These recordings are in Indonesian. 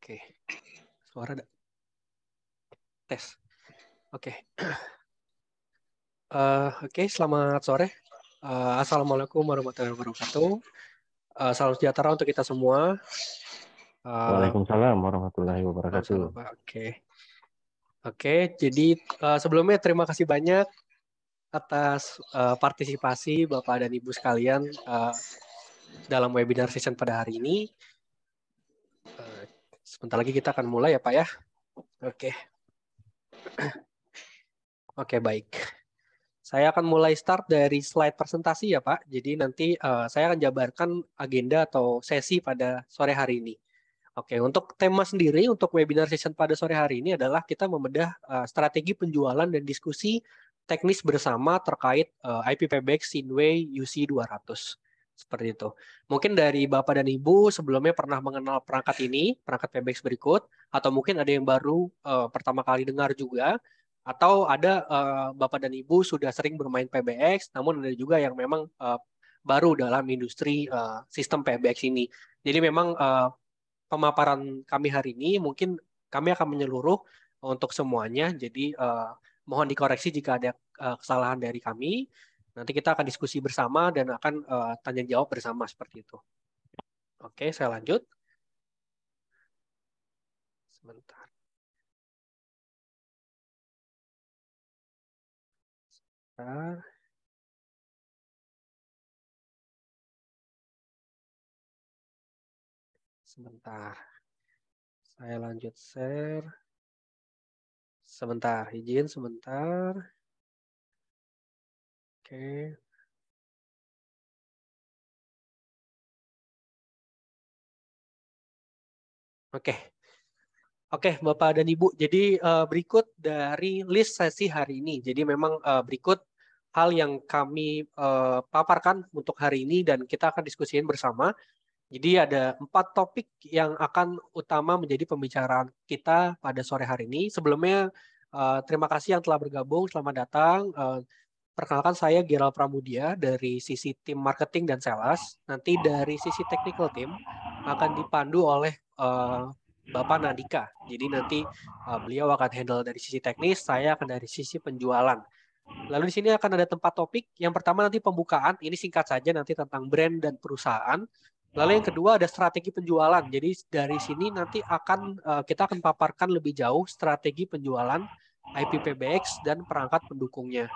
Oke. Suara ada? Tes. Oke. Okay. Uh, eh, Oke, okay, selamat sore. Uh, Assalamualaikum warahmatullahi wabarakatuh. Uh, salam sejahtera untuk kita semua. Uh, Waalaikumsalam warahmatullahi wabarakatuh. Oke. Okay. Oke, jadi uh, sebelumnya terima kasih banyak atas uh, partisipasi Bapak dan Ibu sekalian uh, dalam webinar session pada hari ini. Sebentar lagi kita akan mulai ya Pak ya. Oke. Oke, baik. Saya akan mulai start dari slide presentasi ya Pak. Jadi nanti uh, saya akan jabarkan agenda atau sesi pada sore hari ini. Oke, untuk tema sendiri untuk webinar session pada sore hari ini adalah kita membedah uh, strategi penjualan dan diskusi teknis bersama terkait uh, eh, Payback Sinway UC 200. Seperti itu. Mungkin dari Bapak dan Ibu sebelumnya pernah mengenal perangkat ini, perangkat PBX berikut, atau mungkin ada yang baru uh, pertama kali dengar juga, atau ada uh, Bapak dan Ibu sudah sering bermain PBX, namun ada juga yang memang uh, baru dalam industri uh, sistem PBX ini. Jadi memang uh, pemaparan kami hari ini mungkin kami akan menyeluruh untuk semuanya. Jadi uh, mohon dikoreksi jika ada uh, kesalahan dari kami. Nanti kita akan diskusi bersama dan akan uh, tanya jawab bersama seperti itu. Oke, saya lanjut. Sebentar. Sebentar. Sebentar. Saya lanjut share. Sebentar, izin sebentar okay. Oke. Okay. Oke, okay, Bapak dan Ibu. Jadi uh, berikut dari list sesi hari ini. Jadi memang uh, berikut hal yang kami uh, paparkan untuk hari ini dan kita akan diskusikan bersama. Jadi ada empat topik yang akan utama menjadi pembicaraan kita pada sore hari ini. Sebelumnya uh, terima kasih yang telah bergabung, selamat datang. Uh, Perkenalkan saya Giral Pramudia dari sisi tim marketing dan sales. Nanti dari sisi technical team akan dipandu oleh uh, Bapak Nadika. Jadi nanti uh, beliau akan handle dari sisi teknis, saya akan dari sisi penjualan. Lalu di sini akan ada tempat topik. Yang pertama nanti pembukaan, ini singkat saja nanti tentang brand dan perusahaan. Lalu yang kedua ada strategi penjualan. Jadi dari sini nanti akan uh, kita akan paparkan lebih jauh strategi penjualan IP PBX dan perangkat pendukungnya.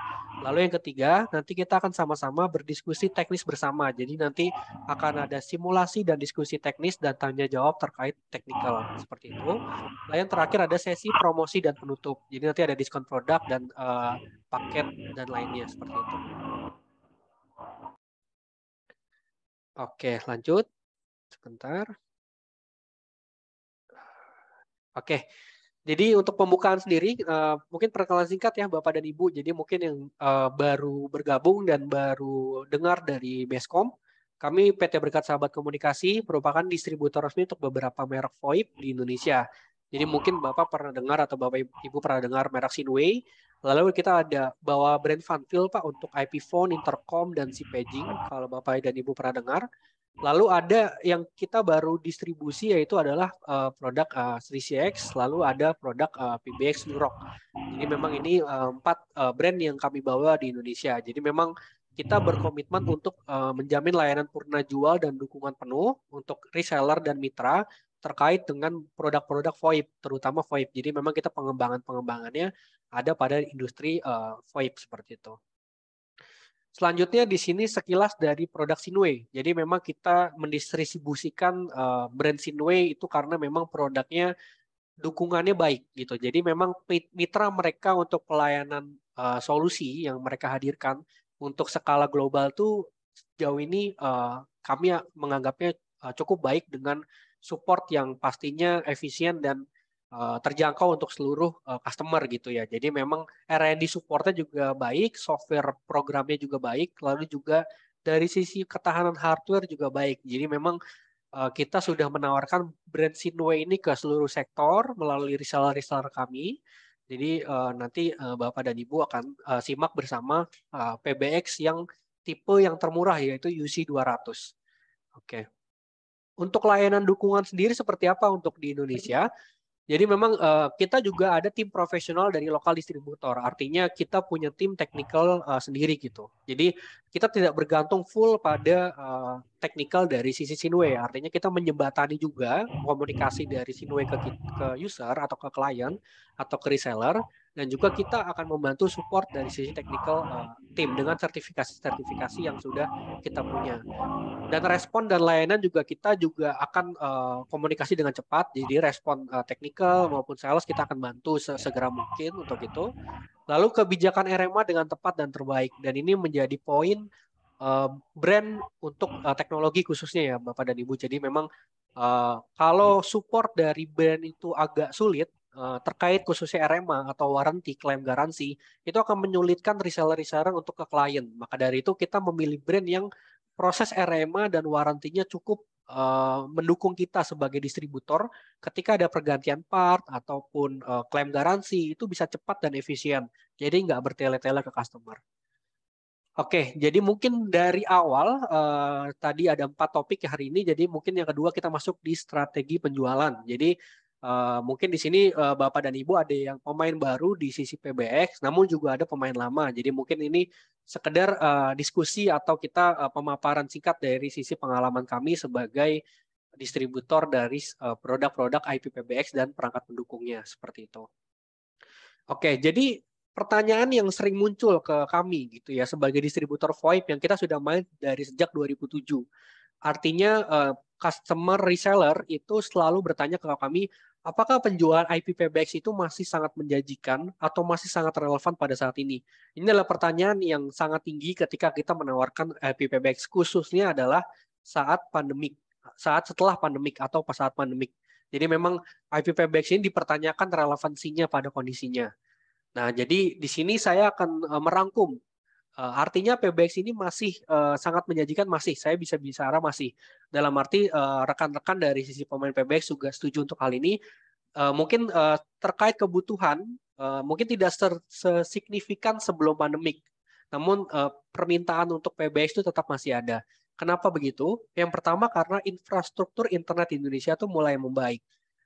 Lalu yang ketiga, nanti kita akan sama-sama berdiskusi teknis bersama. Jadi nanti akan ada simulasi dan diskusi teknis dan tanya jawab terkait teknikal seperti itu. Lalu yang terakhir ada sesi promosi dan penutup. Jadi nanti ada diskon produk dan uh, paket dan lainnya seperti itu. Oke, lanjut. Sebentar. Oke. Jadi untuk pembukaan sendiri, uh, mungkin perkenalan singkat ya Bapak dan Ibu. Jadi mungkin yang uh, baru bergabung dan baru dengar dari Beskom, kami PT Berkat Sahabat Komunikasi merupakan distributor resmi untuk beberapa merek VoIP di Indonesia. Jadi mungkin Bapak pernah dengar atau Bapak Ibu pernah dengar merek Sinway. Lalu kita ada bawa brand Vantil Pak untuk IP phone, intercom, dan si paging kalau Bapak dan Ibu pernah dengar. Lalu ada yang kita baru distribusi yaitu adalah uh, produk uh, eh, 3CX, lalu ada produk uh, eh, PBX Nurok. Jadi memang ini uh, empat uh, brand yang kami bawa di Indonesia. Jadi memang kita berkomitmen untuk uh, menjamin layanan purna jual dan dukungan penuh untuk reseller dan mitra terkait dengan produk-produk VoIP, terutama VoIP. Jadi memang kita pengembangan-pengembangannya ada pada industri uh, VoIP seperti itu. Selanjutnya di sini sekilas dari produk Sinway. Jadi memang kita mendistribusikan eh, brand Sinway itu karena memang produknya dukungannya baik gitu. Jadi memang mitra mereka untuk pelayanan uh, solusi yang mereka hadirkan untuk skala global tuh jauh ini uh, kami menganggapnya uh, cukup baik dengan support yang pastinya efisien dan Eh, terjangkau untuk seluruh eh, customer gitu ya. Jadi memang R&D supportnya juga baik, software programnya juga baik, lalu juga dari sisi ketahanan hardware juga baik. Jadi memang eh, kita sudah menawarkan brand Sinway ini ke seluruh sektor melalui reseller-reseller kami. Jadi nanti Bapak dan Ibu akan simak bersama PBX yang tipe yang termurah yaitu UC 200. Oke. Untuk layanan dukungan sendiri seperti apa untuk di Indonesia? Jadi memang uh, kita juga ada tim profesional dari lokal distributor. Artinya kita punya tim technical uh, sendiri gitu. Jadi kita tidak bergantung full pada uh, technical dari sisi Sinway. Artinya kita menyebatani juga komunikasi dari Sinway ke ke user atau ke klien atau ke reseller dan juga kita akan membantu support dari sisi technical uh, tim dengan sertifikasi-sertifikasi yang sudah kita punya dan respon dan layanan juga kita juga akan uh, komunikasi dengan cepat jadi respon uh, technical maupun sales kita akan bantu segera mungkin untuk itu lalu kebijakan RMA dengan tepat dan terbaik dan ini menjadi poin uh, brand untuk uh, teknologi khususnya ya Bapak dan Ibu jadi memang uh, kalau support dari brand itu agak sulit Eh, terkait khususnya RMA atau warranty, klaim garansi, itu akan menyulitkan reseller-reseller untuk ke klien. Maka dari itu kita memilih brand yang proses RMA dan warantinya cukup uh, mendukung kita sebagai distributor ketika ada pergantian part ataupun uh, klaim garansi itu bisa cepat dan efisien. Jadi nggak bertele-tele ke customer. Oke, jadi mungkin dari awal uh, tadi ada empat topik hari ini. Jadi mungkin yang kedua kita masuk di strategi penjualan. Jadi Eh, mungkin di sini uh, Bapak dan Ibu ada yang pemain baru di sisi PBX, namun juga ada pemain lama. Jadi mungkin ini sekedar uh, diskusi atau kita uh, pemaparan singkat dari sisi pengalaman kami sebagai distributor dari produk-produk uh, IP PBX dan perangkat pendukungnya seperti itu. Oke, jadi pertanyaan yang sering muncul ke kami gitu ya sebagai distributor VoIP yang kita sudah main dari sejak 2007. Artinya uh, customer reseller itu selalu bertanya ke kami, apakah penjualan IP PBX itu masih sangat menjanjikan atau masih sangat relevan pada saat ini? Ini adalah pertanyaan yang sangat tinggi ketika kita menawarkan IP PBX khususnya adalah saat pandemik, saat setelah pandemik atau pas saat pandemik. Jadi memang IP PBX ini dipertanyakan relevansinya pada kondisinya. Nah, jadi di sini saya akan eh, merangkum Uh, artinya PBX ini masih uh, sangat menjanjikan masih saya bisa bicara masih dalam arti eh, rekan-rekan uh, dari sisi pemain PBX juga setuju untuk hal ini uh, mungkin uh, terkait kebutuhan uh, mungkin tidak sesignifikan sebelum pandemik namun uh, permintaan untuk PBX itu tetap masih ada kenapa begitu yang pertama karena infrastruktur internet di Indonesia itu mulai membaik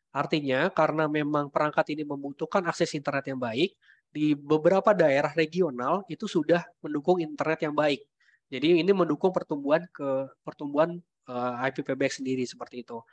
Artinya, karena memang perangkat ini membutuhkan akses internet yang baik, di beberapa daerah regional itu sudah mendukung internet yang baik. Jadi ini mendukung pertumbuhan ke pertumbuhan eh, IP PBX sendiri seperti itu.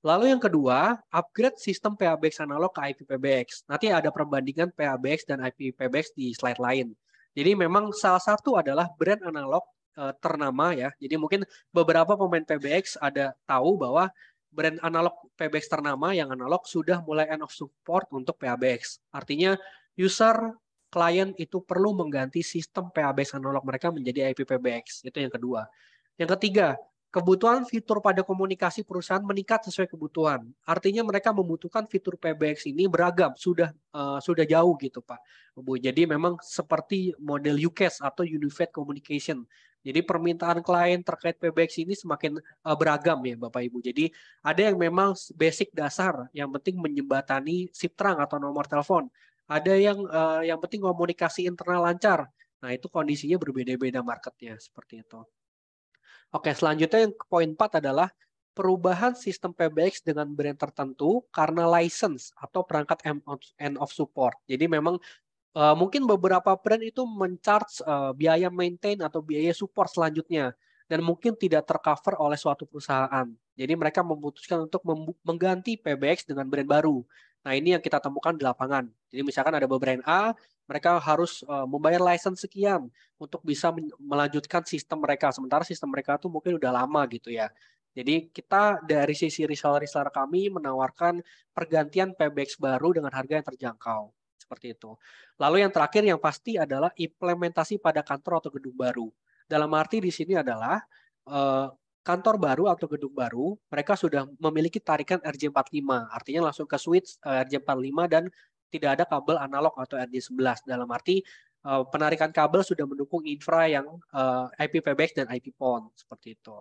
Lalu yang kedua, upgrade sistem PABX analog ke IP PBX Nanti ada perbandingan PABX dan IP PBX di slide lain. Jadi memang salah satu adalah brand analog uh, ternama ya. Jadi mungkin beberapa pemain PBX ada tahu bahwa brand analog PBX ternama yang analog sudah mulai end of support untuk PABX. Artinya user klien itu perlu mengganti sistem PABX analog mereka menjadi IP PBX. Itu yang kedua. Yang ketiga, kebutuhan fitur pada komunikasi perusahaan meningkat sesuai kebutuhan. Artinya mereka membutuhkan fitur PBX ini beragam, sudah uh, sudah jauh gitu, Pak. Bu. Jadi memang seperti model UCAS atau Unified Communication. Jadi permintaan klien terkait PBX ini semakin uh, beragam ya Bapak Ibu. Jadi ada yang memang basic dasar yang penting menyembatani SIP terang atau nomor telepon ada yang uh, yang penting komunikasi internal lancar. Nah, itu kondisinya berbeda-beda marketnya seperti itu. Oke, selanjutnya yang poin 4 adalah perubahan sistem PBX dengan brand tertentu karena license atau perangkat end of support. Jadi memang uh, mungkin beberapa brand itu mencharge uh, biaya maintain atau biaya support selanjutnya dan mungkin tidak tercover oleh suatu perusahaan. Jadi mereka memutuskan untuk mengganti PBX dengan brand baru. Nah, ini yang kita temukan di lapangan. Jadi misalkan ada brand A, mereka harus eh, membayar license sekian untuk bisa melanjutkan sistem mereka. Sementara sistem mereka itu mungkin udah lama gitu ya. Jadi kita dari sisi reseller-reseller kami menawarkan pergantian PBX baru dengan harga yang terjangkau. Seperti itu. Lalu yang terakhir yang pasti adalah implementasi pada kantor atau gedung baru. Dalam arti di sini adalah eh, kantor baru atau gedung baru, mereka sudah memiliki tarikan RJ45, artinya langsung ke switch eh, RJ45 dan tidak ada kabel analog atau RJ11 dalam arti eh, penarikan kabel sudah mendukung infra yang eh, IP PBX dan dan PON seperti itu.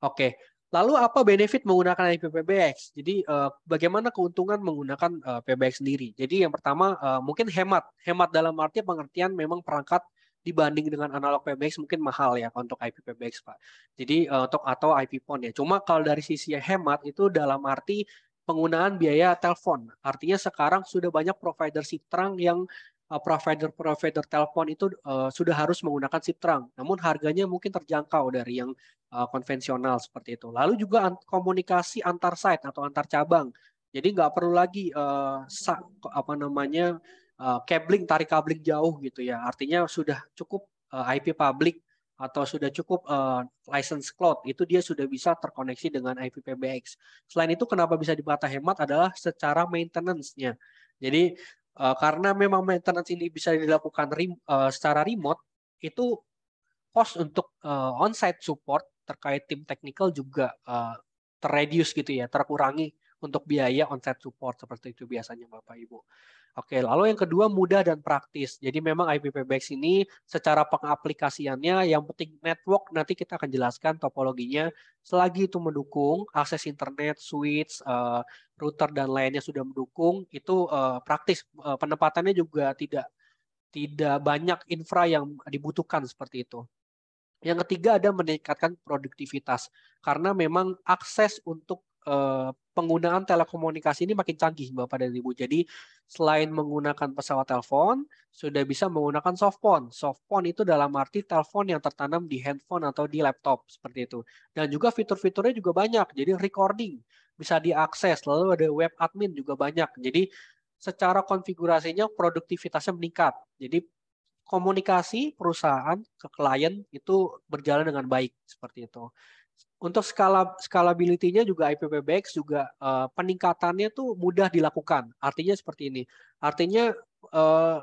Oke, lalu apa benefit menggunakan IP PBX? Jadi eh, bagaimana keuntungan menggunakan uh, PBX sendiri? Jadi yang pertama mungkin hemat, hemat dalam arti pengertian memang perangkat dibanding dengan analog PBX mungkin mahal ya untuk IP PBX Pak. Jadi untuk atau IP PON ya. Cuma kalau dari sisi hemat itu dalam arti penggunaan biaya telepon. Artinya sekarang sudah banyak provider Trunk yang provider-provider uh, telepon itu uh, sudah harus menggunakan SIP Trunk. Namun harganya mungkin terjangkau dari yang uh, konvensional seperti itu. Lalu juga komunikasi antar site atau antar cabang. Jadi nggak perlu lagi uh, apa namanya uh, cabling, tarik kabling jauh gitu ya. Artinya sudah cukup uh, IP public atau sudah cukup uh, license cloud itu dia sudah bisa terkoneksi dengan IP PBX. Selain itu kenapa bisa dibata hemat adalah secara maintenance-nya. Jadi uh, karena memang maintenance ini bisa dilakukan rem, uh, secara remote itu cost untuk uh, on-site support terkait tim technical juga uh, terreduce gitu ya, terkurangi untuk biaya on-site support seperti itu biasanya Bapak Ibu. Oke, lalu yang kedua mudah dan praktis. Jadi memang IPPBX ini secara pengaplikasiannya yang penting network nanti kita akan jelaskan topologinya selagi itu mendukung akses internet, switch, eh, router dan lainnya sudah mendukung itu eh, praktis eh, penempatannya juga tidak tidak banyak infra yang dibutuhkan seperti itu. Yang ketiga ada meningkatkan produktivitas karena memang akses untuk Eh, penggunaan telekomunikasi ini makin canggih Bapak dan Ibu. Jadi selain menggunakan pesawat telepon, sudah bisa menggunakan softphone. Softphone itu dalam arti telepon yang tertanam di handphone atau di laptop seperti itu. Dan juga fitur-fiturnya juga banyak. Jadi recording bisa diakses, lalu ada web admin juga banyak. Jadi secara konfigurasinya produktivitasnya meningkat. Jadi komunikasi perusahaan ke klien itu berjalan dengan baik seperti itu untuk skala scalability-nya juga IPPBX juga uh, peningkatannya tuh mudah dilakukan. Artinya seperti ini. Artinya uh,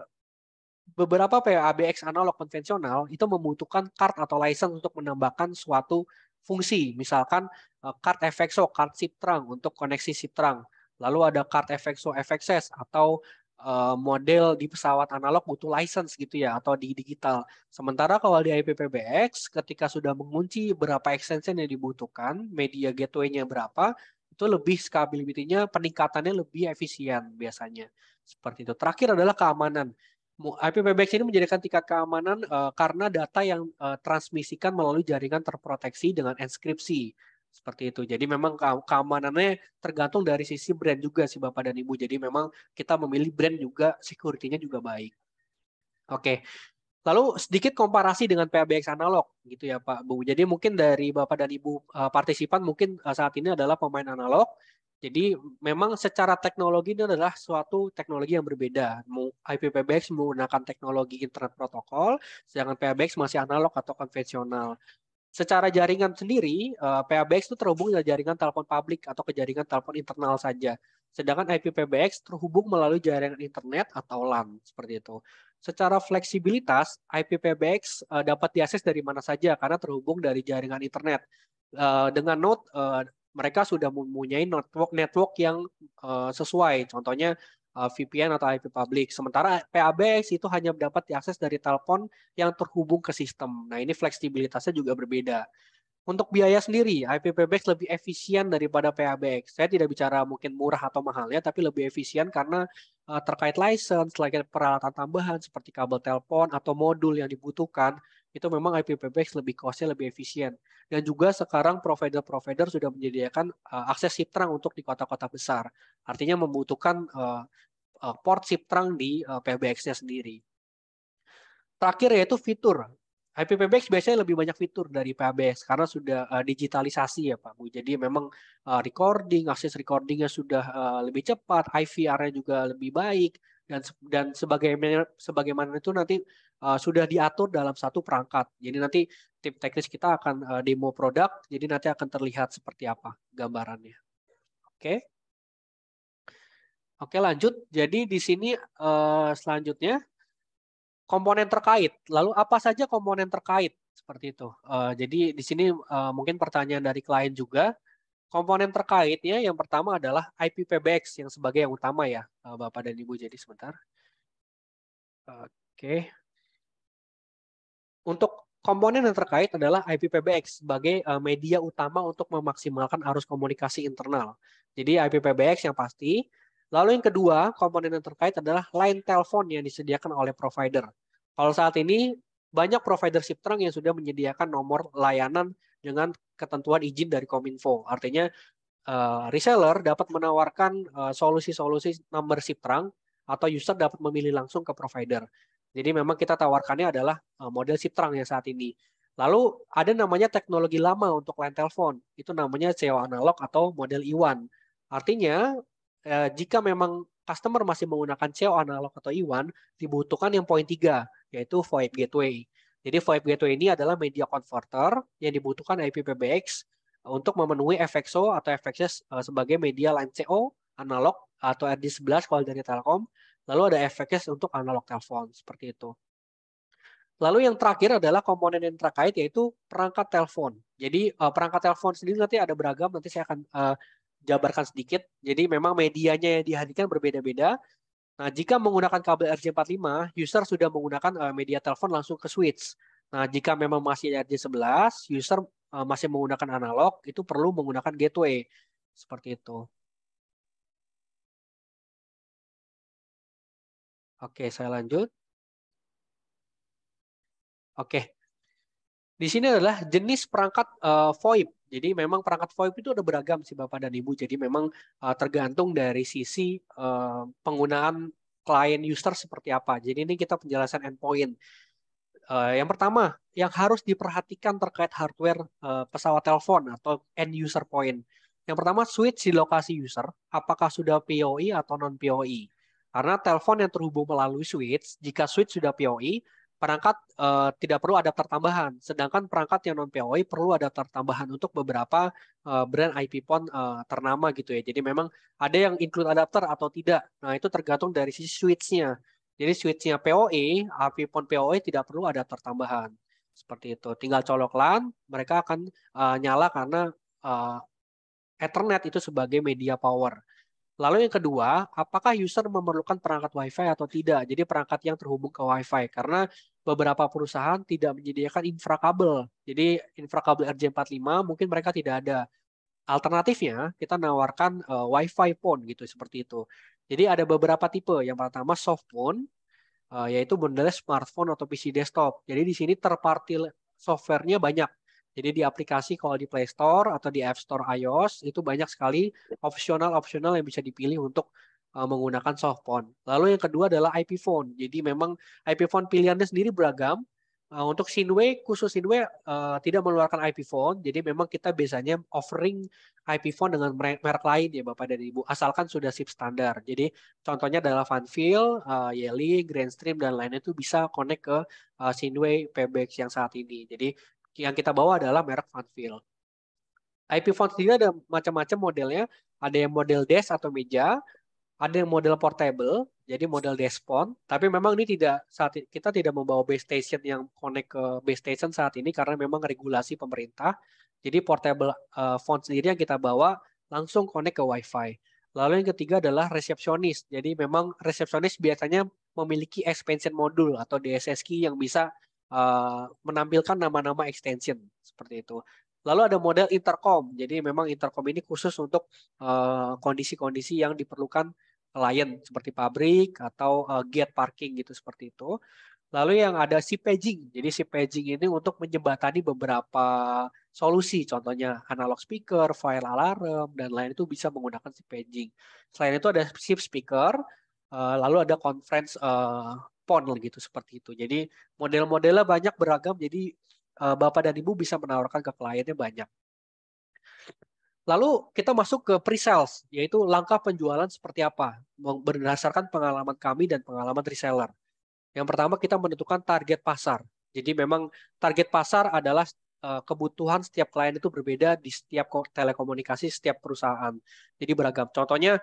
beberapa PABX ya, analog konvensional itu membutuhkan card atau license untuk menambahkan suatu fungsi. Misalkan uh, card FXO, card SIP trunk untuk koneksi SIP trunk. Lalu ada card FXO FXS atau Eh, model di pesawat analog butuh license gitu ya atau di digital. Sementara kalau di IPPBX ketika sudah mengunci berapa extension yang dibutuhkan, media gateway-nya berapa, itu lebih scalability-nya peningkatannya lebih efisien biasanya. Seperti itu. Terakhir adalah keamanan. IPPBX ini menjadikan tingkat keamanan uh, karena data yang uh, transmisikan melalui jaringan terproteksi dengan enskripsi seperti itu. Jadi memang keamanannya tergantung dari sisi brand juga sih Bapak dan Ibu. Jadi memang kita memilih brand juga security-nya juga baik. Oke. Lalu sedikit komparasi dengan PBX analog gitu ya Pak Bu. Jadi mungkin dari Bapak dan Ibu e, partisipan mungkin e, saat ini adalah pemain analog. Jadi memang secara teknologi ini adalah suatu teknologi yang berbeda. IP PBX menggunakan teknologi internet protokol, sedangkan PBX masih analog atau konvensional secara jaringan sendiri uh, eh, PABX itu terhubung dengan jaringan telepon publik atau ke jaringan telepon internal saja. Sedangkan IP PBX terhubung melalui jaringan internet atau LAN seperti itu. Secara fleksibilitas, IP PBX uh, eh, dapat diakses dari mana saja karena terhubung dari jaringan internet. Uh, dengan node uh, mereka sudah mempunyai network network yang uh, sesuai. Contohnya Eh, VPN atau IP public. Sementara PABX itu hanya dapat diakses dari telepon yang terhubung ke sistem. Nah, ini fleksibilitasnya juga berbeda. Untuk biaya sendiri, ip PBX lebih efisien daripada PABX. Saya tidak bicara mungkin murah atau mahal ya, tapi lebih efisien karena eh, terkait license, terkait peralatan tambahan seperti kabel telepon atau modul yang dibutuhkan, itu memang IP Payback lebih costnya lebih efisien. Dan juga sekarang provider-provider sudah menyediakan uh, akses SIP Trunk untuk di kota-kota besar. Artinya membutuhkan uh, uh, port SIP Trunk di uh, PBX-nya sendiri. Terakhir yaitu fitur. IP Payback biasanya lebih banyak fitur dari PBX karena sudah uh, digitalisasi ya Pak Bu. Jadi memang uh, recording, akses recordingnya sudah uh, lebih cepat, IVR-nya juga lebih baik dan dan sebagaimana sebagaimana itu nanti Eh, sudah diatur dalam satu perangkat. Jadi nanti tim teknis kita akan uh, demo produk, jadi nanti akan terlihat seperti apa gambarannya. Oke. Okay. Oke, okay, lanjut. Jadi di sini uh, selanjutnya komponen terkait. Lalu apa saja komponen terkait? Seperti itu. Uh, jadi di sini uh, mungkin pertanyaan dari klien juga. Komponen terkaitnya yang pertama adalah IP PBX yang sebagai yang utama ya, Bapak dan Ibu. Jadi sebentar. Oke. Untuk komponen yang terkait adalah IP PBX sebagai eh, media utama untuk memaksimalkan arus komunikasi internal. Jadi IP PBX yang pasti. Lalu yang kedua, komponen yang terkait adalah line telepon yang disediakan oleh provider. Kalau saat ini banyak provider Siptrang yang sudah menyediakan nomor layanan dengan ketentuan izin dari Kominfo. Artinya eh, reseller dapat menawarkan eh, solusi-solusi SIP Siptrang atau user dapat memilih langsung ke provider. Jadi memang kita tawarkannya adalah eh, model Siptrang yang saat ini. Lalu ada namanya teknologi lama untuk line telepon, itu namanya SEO analog atau model IWAN. Artinya eh, jika memang customer masih menggunakan SEO analog atau IWAN, dibutuhkan yang poin tiga, yaitu VoIP Gateway. Jadi VoIP Gateway ini adalah media converter yang dibutuhkan IPPBX untuk memenuhi FXO atau FXS eh, sebagai media line CO analog atau RD11 kalau dari Telkom Lalu ada efeknya untuk analog telepon seperti itu. Lalu yang terakhir adalah komponen yang terkait yaitu perangkat telepon. Jadi eh, perangkat telepon sendiri nanti ada beragam, nanti saya akan uh, jabarkan sedikit. Jadi memang medianya yang dihadirkan berbeda-beda. Nah, jika menggunakan kabel RJ45, user sudah menggunakan uh, media telepon langsung ke switch. Nah, jika memang masih RJ11, user uh, masih menggunakan analog, itu perlu menggunakan gateway. Seperti itu. Oke, saya lanjut. Oke. Di sini adalah jenis perangkat uh, VoIP. Jadi memang perangkat VoIP itu ada beragam sih Bapak dan Ibu. Jadi memang uh, tergantung dari sisi uh, penggunaan klien user seperti apa. Jadi ini kita penjelasan endpoint. Uh, yang pertama, yang harus diperhatikan terkait hardware uh, pesawat telepon atau end user point. Yang pertama, switch di lokasi user, apakah sudah POI atau non POI. Karena telepon yang terhubung melalui switch, jika switch sudah POI, e, perangkat uh, tidak perlu adapter tambahan. Sedangkan perangkat yang non POI e perlu adapter tambahan untuk beberapa uh, brand IP phone uh, ternama gitu ya. Jadi memang ada yang include adapter atau tidak. Nah itu tergantung dari sisi switchnya Jadi switchnya POI, e, IP phone POI tidak perlu ada tambahan. Seperti itu. Tinggal colok LAN, mereka akan uh, nyala karena uh, Ethernet itu sebagai media power. Lalu yang kedua, apakah user memerlukan perangkat Wi-Fi atau tidak? Jadi perangkat yang terhubung ke Wi-Fi karena beberapa perusahaan tidak menyediakan infra kabel. Jadi infra kabel RJ45 mungkin mereka tidak ada. Alternatifnya kita nawarkan uh, eh, Wi-Fi phone gitu seperti itu. Jadi ada beberapa tipe. Yang pertama soft phone uh, yaitu modelnya smartphone atau PC desktop. Jadi di sini terpartil softwarenya banyak. Jadi di aplikasi kalau di Play Store atau di App Store iOS itu banyak sekali opsional-opsional yang bisa dipilih untuk eh, menggunakan soft Lalu yang kedua adalah IP phone. Jadi memang IP phone pilihannya sendiri beragam. Eh, untuk Sinway khusus Sinway eh, tidak mengeluarkan IP phone, jadi memang kita biasanya offering IP phone dengan merek, lain ya Bapak dan Ibu, asalkan sudah SIP standar. Jadi contohnya adalah Funfil, uh, Yeli, Grandstream dan lainnya itu bisa connect ke uh, Sinway PBX yang saat ini. Jadi yang kita bawa adalah merek Fanfield. IP font sendiri ada macam-macam modelnya. Ada yang model desk atau meja, ada yang model portable, jadi model desk font. Tapi memang ini tidak saat kita tidak membawa base station yang connect ke base station saat ini karena memang regulasi pemerintah. Jadi portable uh, eh, font sendiri yang kita bawa langsung connect ke WiFi. Lalu yang ketiga adalah resepsionis. Jadi memang resepsionis biasanya memiliki expansion modul atau DSS key yang bisa uh, menampilkan nama-nama extension seperti itu. Lalu ada model intercom. Jadi memang intercom ini khusus untuk eh, kondisi-kondisi uh, yang diperlukan klien seperti pabrik atau uh, gate parking gitu seperti itu. Lalu yang ada si paging. Jadi si paging ini untuk menjembatani beberapa solusi. Contohnya analog speaker, file alarm, dan lain itu bisa menggunakan si paging. Selain itu ada shift speaker, uh, lalu ada conference uh, pon gitu seperti itu. Jadi model-modelnya banyak beragam. Jadi eh, bapak dan ibu bisa menawarkan ke kliennya banyak. Lalu kita masuk ke pre-sales, yaitu langkah penjualan seperti apa berdasarkan pengalaman kami dan pengalaman reseller. Yang pertama kita menentukan target pasar. Jadi memang target pasar adalah eh, kebutuhan setiap klien itu berbeda di setiap telekomunikasi setiap perusahaan. Jadi beragam. Contohnya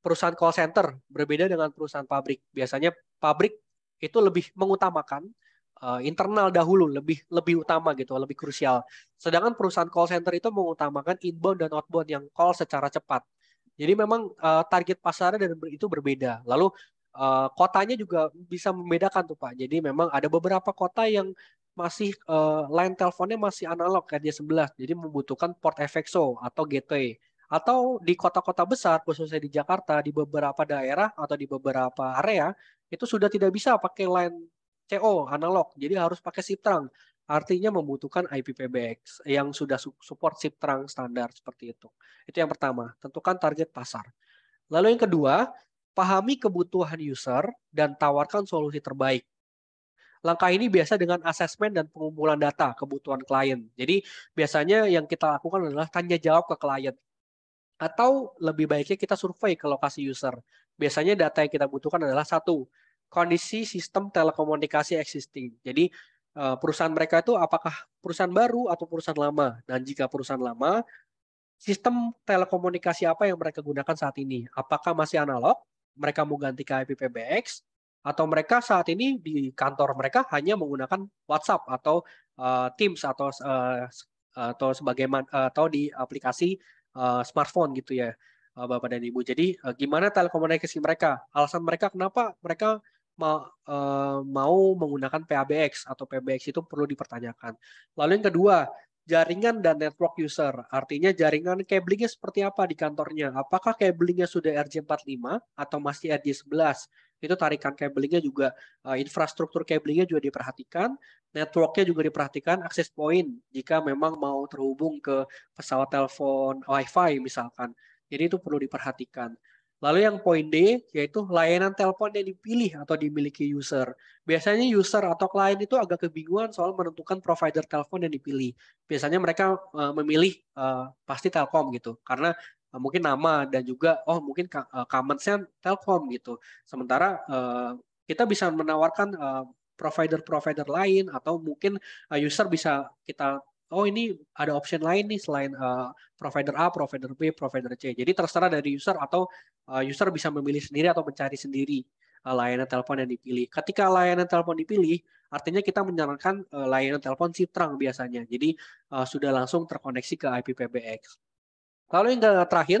perusahaan call center berbeda dengan perusahaan pabrik. Biasanya pabrik itu lebih mengutamakan uh, internal dahulu lebih lebih utama gitu lebih krusial sedangkan perusahaan call center itu mengutamakan inbound dan outbound yang call secara cepat jadi memang uh, target pasarnya dan itu berbeda lalu uh, kotanya juga bisa membedakan tuh Pak. Jadi memang ada beberapa kota yang masih uh, line teleponnya masih analog kan, dia 11 Jadi membutuhkan port FXO atau gateway atau di kota-kota besar khususnya di Jakarta di beberapa daerah atau di beberapa area itu sudah tidak bisa pakai line CO analog jadi harus pakai SIP trunk artinya membutuhkan IPPBX yang sudah support SIP trunk standar seperti itu itu yang pertama tentukan target pasar lalu yang kedua pahami kebutuhan user dan tawarkan solusi terbaik Langkah ini biasa dengan asesmen dan pengumpulan data kebutuhan klien. Jadi biasanya yang kita lakukan adalah tanya jawab ke klien. Atau lebih baiknya kita survei ke lokasi user. Biasanya data yang kita butuhkan adalah satu, kondisi sistem telekomunikasi existing. Jadi eh, perusahaan mereka itu apakah perusahaan baru atau perusahaan lama. Dan jika perusahaan lama, sistem telekomunikasi apa yang mereka gunakan saat ini? Apakah masih analog? Mereka mau ganti ke IPPBX? Atau mereka saat ini di kantor mereka hanya menggunakan WhatsApp atau uh, Teams atau uh, atau sebagaimana atau di aplikasi Eh, smartphone gitu ya eh, Bapak dan Ibu. Jadi uh, gimana telekomunikasi mereka? Alasan mereka kenapa mereka mau, mau menggunakan PABX atau PBX itu perlu dipertanyakan. Lalu yang kedua, jaringan dan network user. Artinya jaringan cablingnya seperti apa di kantornya? Apakah cablingnya sudah RJ45 atau masih RJ11? itu tarikan kabelingnya juga eh, infrastruktur kabelingnya juga diperhatikan networknya juga diperhatikan akses point jika memang mau terhubung ke pesawat telepon wifi misalkan jadi itu perlu diperhatikan Lalu yang poin D yaitu layanan telepon yang dipilih atau dimiliki user. Biasanya user atau klien itu agak kebingungan soal menentukan provider telepon yang dipilih. Biasanya mereka eh, memilih eh, pasti Telkom gitu karena Eh, mungkin nama dan juga oh mungkin sense eh, Telkom gitu. Sementara eh, kita bisa menawarkan provider-provider lain atau mungkin user bisa kita oh ini ada option lain nih selain provider A, provider B, provider C. Jadi terserah dari user atau user bisa memilih sendiri atau mencari sendiri layanan telepon yang dipilih. Ketika layanan telepon dipilih, artinya kita menyarankan layanan telepon Citrang biasanya. Jadi sudah langsung terkoneksi ke IP PBX. Lalu yang terakhir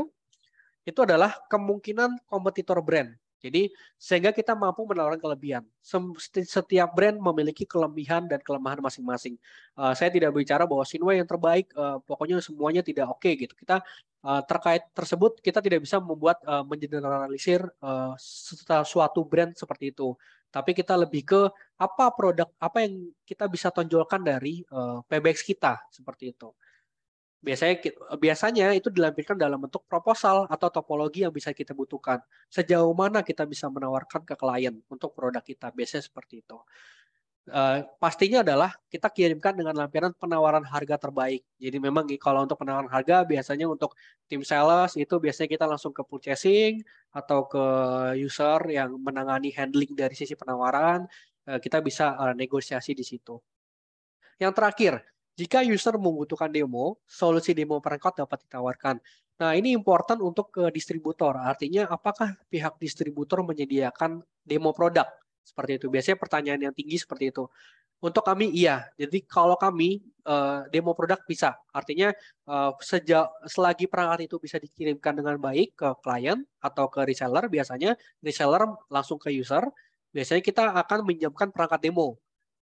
itu adalah kemungkinan kompetitor brand. Jadi sehingga kita mampu menawarkan kelebihan. Setiap brand memiliki kelebihan dan kelemahan masing-masing. Uh, saya tidak bicara bahwa Sinway yang terbaik, uh, pokoknya semuanya tidak oke okay, gitu. Kita uh, terkait tersebut kita tidak bisa membuat uh, mengeneralisir uh, suatu brand seperti itu. Tapi kita lebih ke apa produk apa yang kita bisa tonjolkan dari uh, PBX kita seperti itu biasanya biasanya itu dilampirkan dalam bentuk proposal atau topologi yang bisa kita butuhkan. Sejauh mana kita bisa menawarkan ke klien untuk produk kita, biasanya seperti itu. Uh, pastinya adalah kita kirimkan dengan lampiran penawaran harga terbaik. Jadi memang kalau untuk penawaran harga biasanya untuk tim sales itu biasanya kita langsung ke purchasing atau ke user yang menangani handling dari sisi penawaran, uh, kita bisa uh, negosiasi di situ. Yang terakhir, jika user membutuhkan demo, solusi demo perangkat dapat ditawarkan. Nah, ini important untuk ke distributor. Artinya, apakah pihak distributor menyediakan demo produk? Seperti itu. Biasanya pertanyaan yang tinggi seperti itu. Untuk kami, iya. Jadi kalau kami, eh, demo produk bisa. Artinya, eh, sejak selagi perangkat itu bisa dikirimkan dengan baik ke klien atau ke reseller, biasanya reseller langsung ke user, biasanya kita akan menjamkan perangkat demo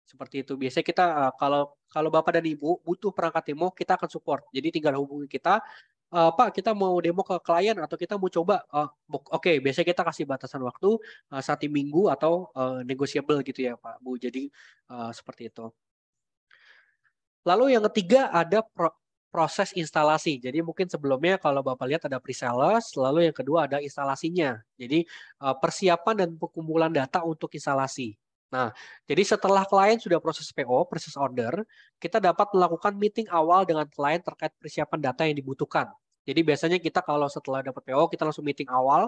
seperti itu biasanya kita uh, kalau kalau bapak dan ibu butuh perangkat demo kita akan support jadi tinggal hubungi kita uh, pak kita mau demo ke klien atau kita mau coba uh, oke okay, biasanya kita kasih batasan waktu uh, satu minggu atau uh, negotiable gitu ya pak bu jadi uh, seperti itu lalu yang ketiga ada pro proses instalasi. Jadi mungkin sebelumnya kalau Bapak lihat ada pre-sales, lalu yang kedua ada instalasinya. Jadi persiapan dan pengumpulan data untuk instalasi. Nah, jadi setelah klien sudah proses PO, proses order, kita dapat melakukan meeting awal dengan klien terkait persiapan data yang dibutuhkan. Jadi biasanya kita kalau setelah dapat PO, kita langsung meeting awal,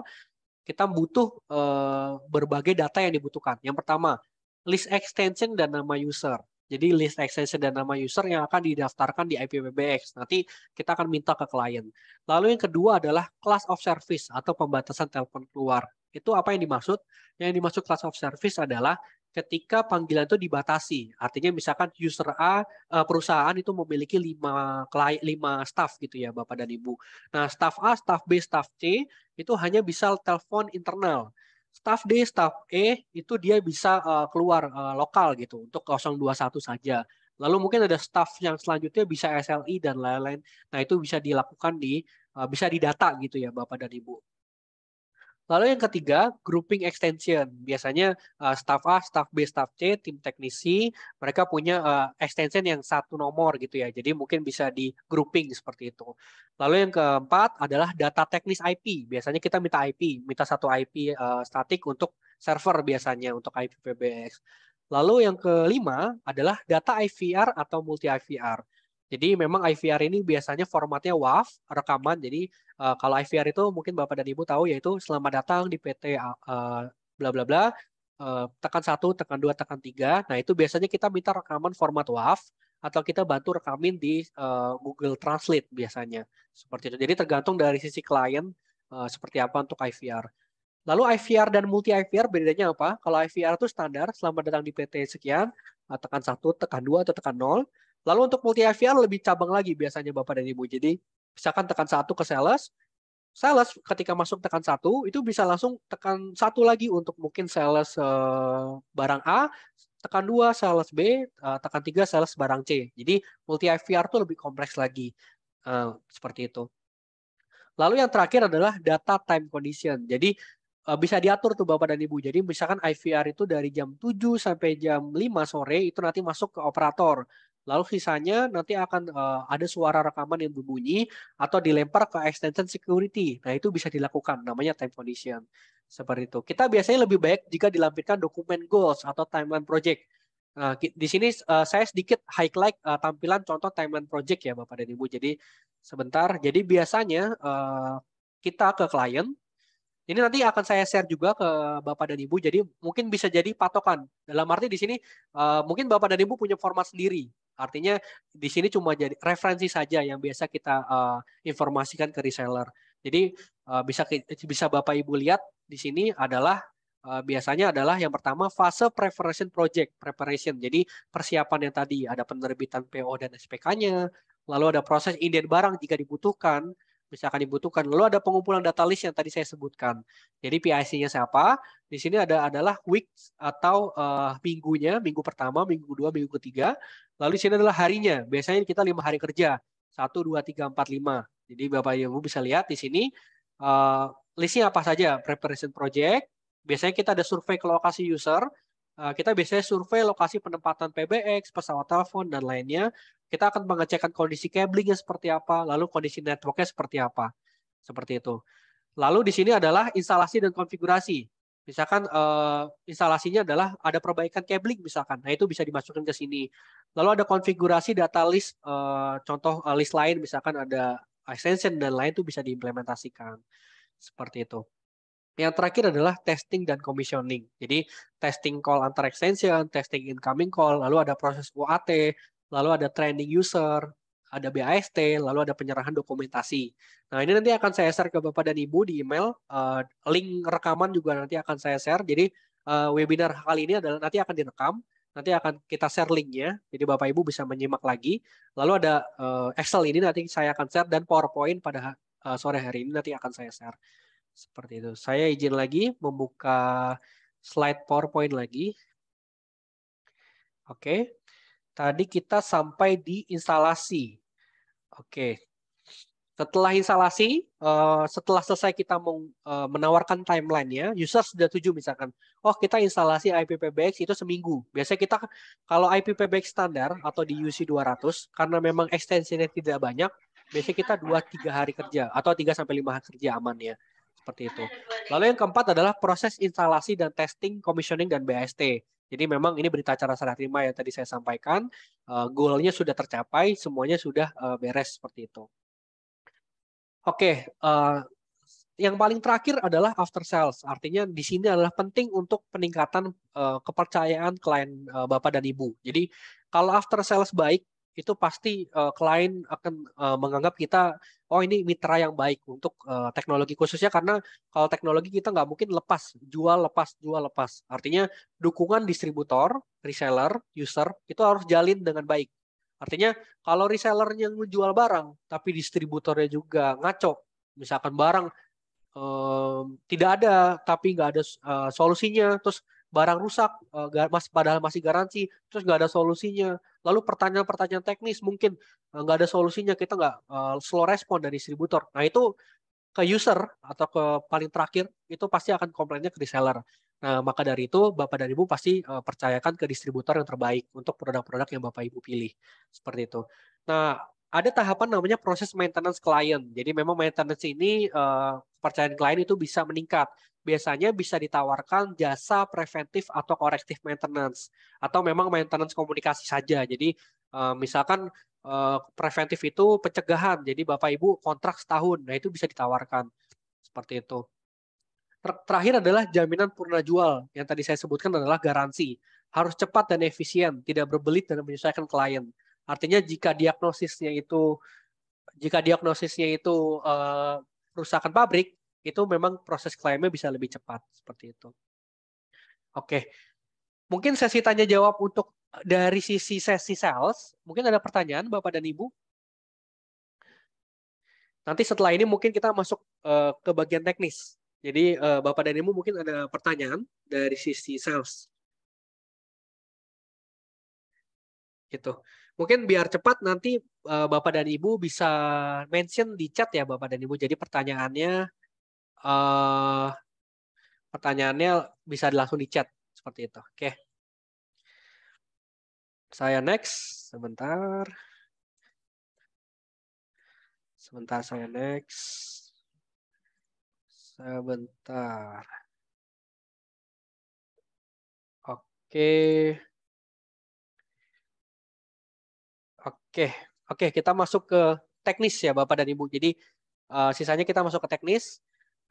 kita butuh eh, berbagai data yang dibutuhkan. Yang pertama, list extension dan nama user. Jadi list extension dan nama user yang akan didaftarkan di IPBBX. Nanti kita akan minta ke klien. Lalu yang kedua adalah class of service atau pembatasan telepon keluar. Itu apa yang dimaksud? Yang dimaksud class of service adalah ketika panggilan itu dibatasi. Artinya misalkan user A eh, perusahaan itu memiliki lima klien, lima staff gitu ya Bapak dan Ibu. Nah, staff A, staff B, staff C itu hanya bisa telepon internal. Staff D, staff E itu dia bisa eh, keluar eh, lokal gitu untuk 021 saja. Lalu mungkin ada staff yang selanjutnya bisa SLI dan lain-lain. Nah, itu bisa dilakukan di bisa didata gitu ya Bapak dan Ibu. Lalu yang ketiga, grouping extension. Biasanya uh, staff A, staff B, staff C, tim teknisi, mereka punya uh, extension yang satu nomor gitu ya. Jadi mungkin bisa di grouping seperti itu. Lalu yang keempat adalah data teknis IP. Biasanya kita minta IP, minta satu IP uh, eh, statik untuk server biasanya untuk IP PBX. Lalu yang kelima adalah data IVR atau multi IVR. Jadi memang IVR ini biasanya formatnya WAV, rekaman. Jadi uh, kalau IVR itu mungkin Bapak dan Ibu tahu yaitu selamat datang di PT uh, eh, bla bla bla uh, tekan satu, tekan dua, tekan tiga. Nah, itu biasanya kita minta rekaman format WAV atau kita bantu rekamin di uh, Google Translate biasanya. Seperti itu. Jadi tergantung dari sisi klien uh, seperti apa untuk IVR. Lalu IVR dan multi IVR bedanya apa? Kalau IVR itu standar, selamat datang di PT sekian, tekan satu, tekan dua atau tekan nol. Lalu untuk multi FVR lebih cabang lagi biasanya Bapak dan Ibu. Jadi misalkan tekan satu ke sales, sales ketika masuk tekan satu itu bisa langsung tekan satu lagi untuk mungkin sales eh, barang A, tekan dua sales B, eh, tekan tiga sales barang C. Jadi multi IVR itu lebih kompleks lagi eh, seperti itu. Lalu yang terakhir adalah data time condition. Jadi bisa diatur tuh Bapak dan Ibu. Jadi misalkan IVR itu dari jam 7 sampai jam 5 sore itu nanti masuk ke operator. Lalu sisanya nanti akan uh, ada suara rekaman yang berbunyi atau dilempar ke extension security. Nah, itu bisa dilakukan namanya time condition. Seperti itu. Kita biasanya lebih baik jika dilampirkan dokumen goals atau timeline project. Nah, di sini uh, saya sedikit highlight uh, tampilan contoh timeline project ya Bapak dan Ibu. Jadi sebentar. Jadi biasanya uh, kita ke klien. Ini nanti akan saya share juga ke Bapak dan Ibu. Jadi mungkin bisa jadi patokan. Dalam arti di sini mungkin Bapak dan Ibu punya format sendiri. Artinya di sini cuma jadi referensi saja yang biasa kita uh, informasikan ke reseller. Jadi uh, bisa bisa Bapak Ibu lihat di sini adalah uh, biasanya adalah yang pertama fase preparation project, preparation. Jadi persiapan yang tadi ada penerbitan PO dan SPK-nya, lalu ada proses inden barang jika dibutuhkan, misalkan dibutuhkan. Lalu ada pengumpulan data list yang tadi saya sebutkan. Jadi PIC-nya siapa? Di sini ada adalah week atau uh, minggunya, minggu pertama, minggu kedua, minggu ketiga. Lalu di sini adalah harinya. Biasanya kita lima hari kerja. Satu, dua, tiga, empat, lima. Jadi Bapak Ibu bisa lihat di sini uh, listnya apa saja. Preparation project. Biasanya kita ada survei ke lokasi user eh, kita biasanya survei lokasi penempatan PBX, pesawat telepon, dan lainnya. Kita akan mengecekkan kondisi cablingnya seperti apa, lalu kondisi networknya seperti apa. Seperti itu. Lalu di sini adalah instalasi dan konfigurasi. Misalkan uh, instalasinya adalah ada perbaikan cabling misalkan. Nah, itu bisa dimasukkan ke sini. Lalu ada konfigurasi data list uh, contoh uh, list lain misalkan ada extension dan lain itu bisa diimplementasikan. Seperti itu. Yang terakhir adalah testing dan commissioning. Jadi testing call antar extension, testing incoming call, lalu ada proses UAT, lalu ada training user, ada BAST, lalu ada penyerahan dokumentasi. Nah, ini nanti akan saya share ke Bapak dan Ibu di email. Uh, link rekaman juga nanti akan saya share. Jadi uh, webinar kali ini adalah nanti akan direkam, nanti akan kita share linknya. Jadi Bapak Ibu bisa menyimak lagi. Lalu ada uh, Excel ini nanti saya akan share dan PowerPoint pada uh, sore hari ini nanti akan saya share. Seperti itu. Saya izin lagi membuka slide PowerPoint lagi. Oke. Tadi kita sampai di instalasi. Oke. Setelah instalasi, eh, setelah selesai kita eh, menawarkan timeline ya, user sudah tujuh misalkan, oh kita instalasi IPPBX itu seminggu. Biasanya kita kan, kalau IPPBX standar atau di UC 200, karena memang extensionnya tidak banyak, biasanya kita dua tiga hari kerja atau 3 sampai lima hari kerja aman ya, seperti itu. Lalu yang keempat adalah proses instalasi dan testing, commissioning dan BST. Jadi memang ini berita acara serah terima yang tadi saya sampaikan, uh, goalnya sudah tercapai, semuanya sudah uh, beres seperti itu. Oke, okay, uh, eh, yang paling terakhir adalah after sales. Artinya di sini adalah penting untuk peningkatan uh, kepercayaan klien uh, Bapak dan Ibu. Jadi kalau after sales baik, itu pasti uh, klien akan uh, menganggap kita oh ini mitra yang baik untuk uh, teknologi khususnya karena kalau teknologi kita nggak mungkin lepas jual lepas jual lepas artinya dukungan distributor reseller user itu harus jalin dengan baik artinya kalau resellernya yang menjual barang tapi distributornya juga ngaco misalkan barang um, tidak ada tapi nggak ada uh, solusinya terus barang rusak uh, mas padahal masih garansi terus nggak ada solusinya Lalu pertanyaan-pertanyaan teknis mungkin eh, nggak ada solusinya, kita nggak eh, slow respon dari distributor. Nah itu ke user atau ke paling terakhir itu pasti akan komplainnya ke reseller. Nah maka dari itu bapak dan ibu pasti eh, percayakan ke distributor yang terbaik untuk produk-produk yang bapak ibu pilih seperti itu. Nah ada tahapan namanya proses maintenance klien. Jadi memang maintenance ini uh, kepercayaan klien itu bisa meningkat biasanya bisa ditawarkan jasa preventif atau korektif maintenance atau memang maintenance komunikasi saja. Jadi eh, misalkan eh, preventif itu pencegahan. Jadi Bapak Ibu kontrak setahun. Nah, itu bisa ditawarkan. Seperti itu. Terakhir adalah jaminan purna jual. Yang tadi saya sebutkan adalah garansi. Harus cepat dan efisien, tidak berbelit dan menyesuaikan klien. Artinya jika diagnosisnya itu jika diagnosisnya itu uh, rusakan pabrik, itu memang proses klaimnya bisa lebih cepat seperti itu. Oke, mungkin sesi tanya jawab untuk eh, dari sisi sesi sales, mungkin ada pertanyaan Bapak dan Ibu? Nanti setelah ini mungkin kita masuk eh, ke bagian teknis. Jadi eh, Bapak dan Ibu mungkin ada pertanyaan dari sisi sales. Gitu. Mungkin biar cepat nanti Bapak dan Ibu bisa mention di chat ya Bapak dan Ibu. Jadi pertanyaannya uh, pertanyaannya bisa langsung di chat seperti itu. Oke. Okay. Saya next sebentar. Sebentar saya next. Sebentar. Oke. Okay. Oke, okay. oke kita masuk ke teknis ya Bapak dan Ibu. Jadi uh, sisanya kita masuk ke teknis.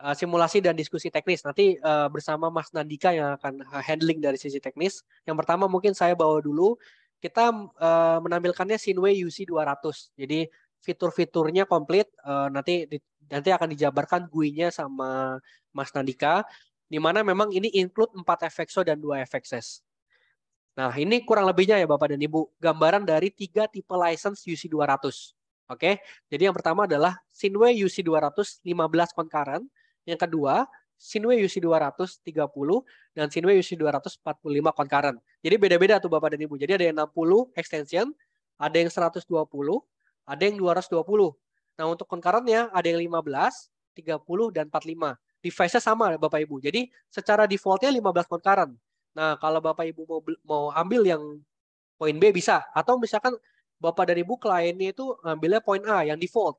Eh, simulasi dan diskusi teknis. Nanti uh, bersama Mas Nandika yang akan eh, handling dari sisi teknis. Yang pertama mungkin saya bawa dulu kita uh, menampilkannya Sinway UC 200. Jadi fitur-fiturnya komplit uh, nanti di, nanti akan dijabarkan GUI-nya sama Mas Nandika di mana memang ini include 4 FXO dan 2 FXS. Nah, ini kurang lebihnya ya Bapak dan Ibu, gambaran dari tiga tipe license UC 200. Oke. Jadi yang pertama adalah Sinway UC 200 15 concurrent yang kedua, Sinway UC 230 dan Sinway UC 245 concurrent. Jadi beda-beda tuh Bapak dan Ibu. Jadi ada yang 60 extension, ada yang 120, ada yang 220. Nah, untuk concurrentnya ada yang 15, 30, dan 45. Device-nya sama Bapak Ibu. Jadi secara defaultnya 15 concurrent. Nah, kalau Bapak Ibu mau mau ambil yang poin B bisa atau misalkan Bapak dan Ibu kliennya itu ambilnya poin A yang default.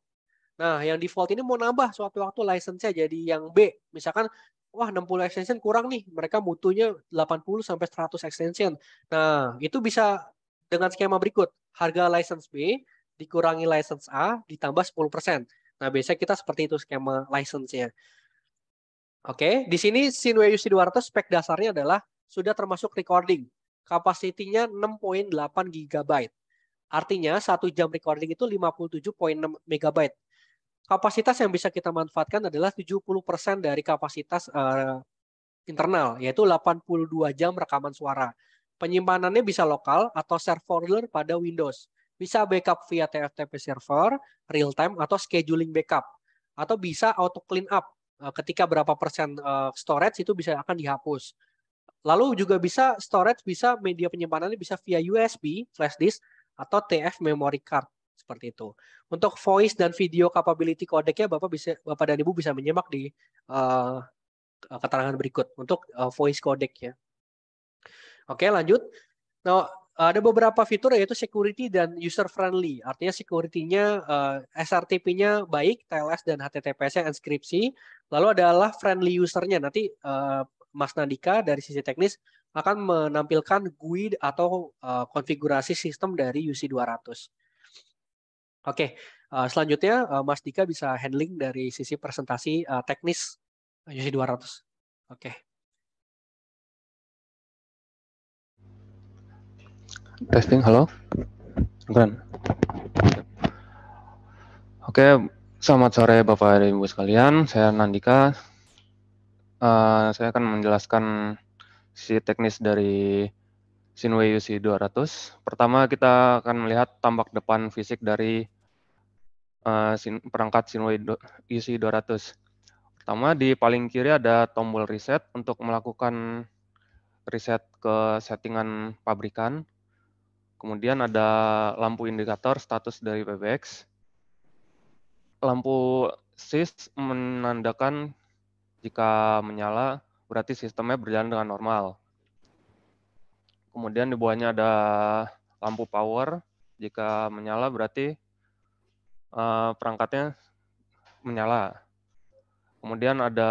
Nah, yang default ini mau nambah suatu waktu license-nya jadi yang B. Misalkan wah 60 extension kurang nih, mereka butuhnya 80 sampai 100 extension. Nah, itu bisa dengan skema berikut. Harga license B dikurangi license A ditambah 10%. Nah, biasanya kita seperti itu skema license-nya. Oke, di sini Sinway UC 200 spek dasarnya adalah sudah termasuk recording. Kapasitinya 6.8 GB. Artinya satu jam recording itu 57.6 MB kapasitas yang bisa kita manfaatkan adalah 70% dari kapasitas uh, internal, yaitu 82 jam rekaman suara. Penyimpanannya bisa lokal atau server pada Windows. Bisa backup via TFTP server, real-time, atau scheduling backup. Atau bisa auto clean up. Eh, ketika berapa persen eh, storage itu bisa akan dihapus. Lalu juga bisa storage bisa media penyimpanannya bisa via USB, flash disk, atau TF memory card seperti itu. Untuk voice dan video capability codec-nya Bapak bisa Bapak dan Ibu bisa menyimak di uh, keterangan berikut untuk uh, voice codec ya. Oke, lanjut. Nah, ada beberapa fitur yaitu security dan user friendly. Artinya security-nya uh, eh, SRTP-nya baik, TLS dan HTTPS-nya enkripsi. Lalu adalah friendly usernya. Nanti uh, Mas Nandika dari sisi teknis akan menampilkan GUI atau uh, konfigurasi sistem dari UC200. Oke, uh, selanjutnya uh, Mas Dika bisa handling dari sisi presentasi uh, teknis UC 200. Oke. Testing, halo. Grand. Oke, selamat sore Bapak dan Ibu sekalian. Saya Nandika. Uh, saya akan menjelaskan sisi teknis dari Sinway UC 200. Pertama, kita akan melihat tampak depan fisik dari Eh, sin perangkat Sinway isi 200. Pertama di paling kiri ada tombol reset untuk melakukan reset ke settingan pabrikan. Kemudian ada lampu indikator status dari PBX. Lampu SIS menandakan jika menyala berarti sistemnya berjalan dengan normal. Kemudian di bawahnya ada lampu power. Jika menyala berarti uh, perangkatnya menyala. Kemudian ada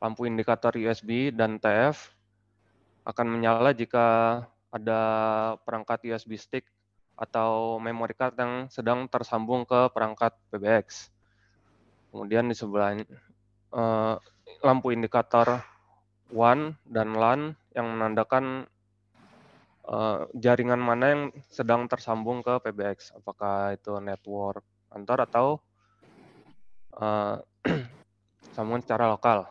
lampu indikator USB dan TF akan menyala jika ada perangkat USB stick atau memory card yang sedang tersambung ke perangkat PBX. Kemudian di sebelah uh, eh, lampu indikator WAN dan LAN yang menandakan Eh, jaringan mana yang sedang tersambung ke PBX, apakah itu network kantor atau uh, sambungan secara lokal.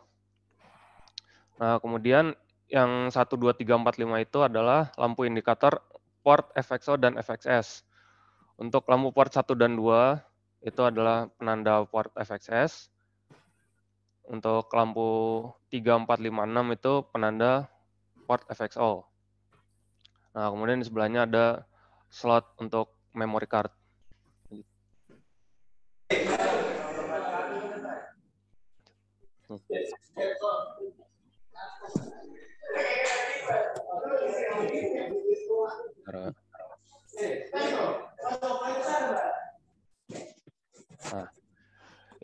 Nah, kemudian yang 1, 2, 3, 4, 5 itu adalah lampu indikator port FXO dan FXS. Untuk lampu port 1 dan 2 itu adalah penanda port FXS. Untuk lampu 3, 4, 5, 6 itu penanda port FXO. Nah, kemudian di sebelahnya ada slot untuk memory card. Nah,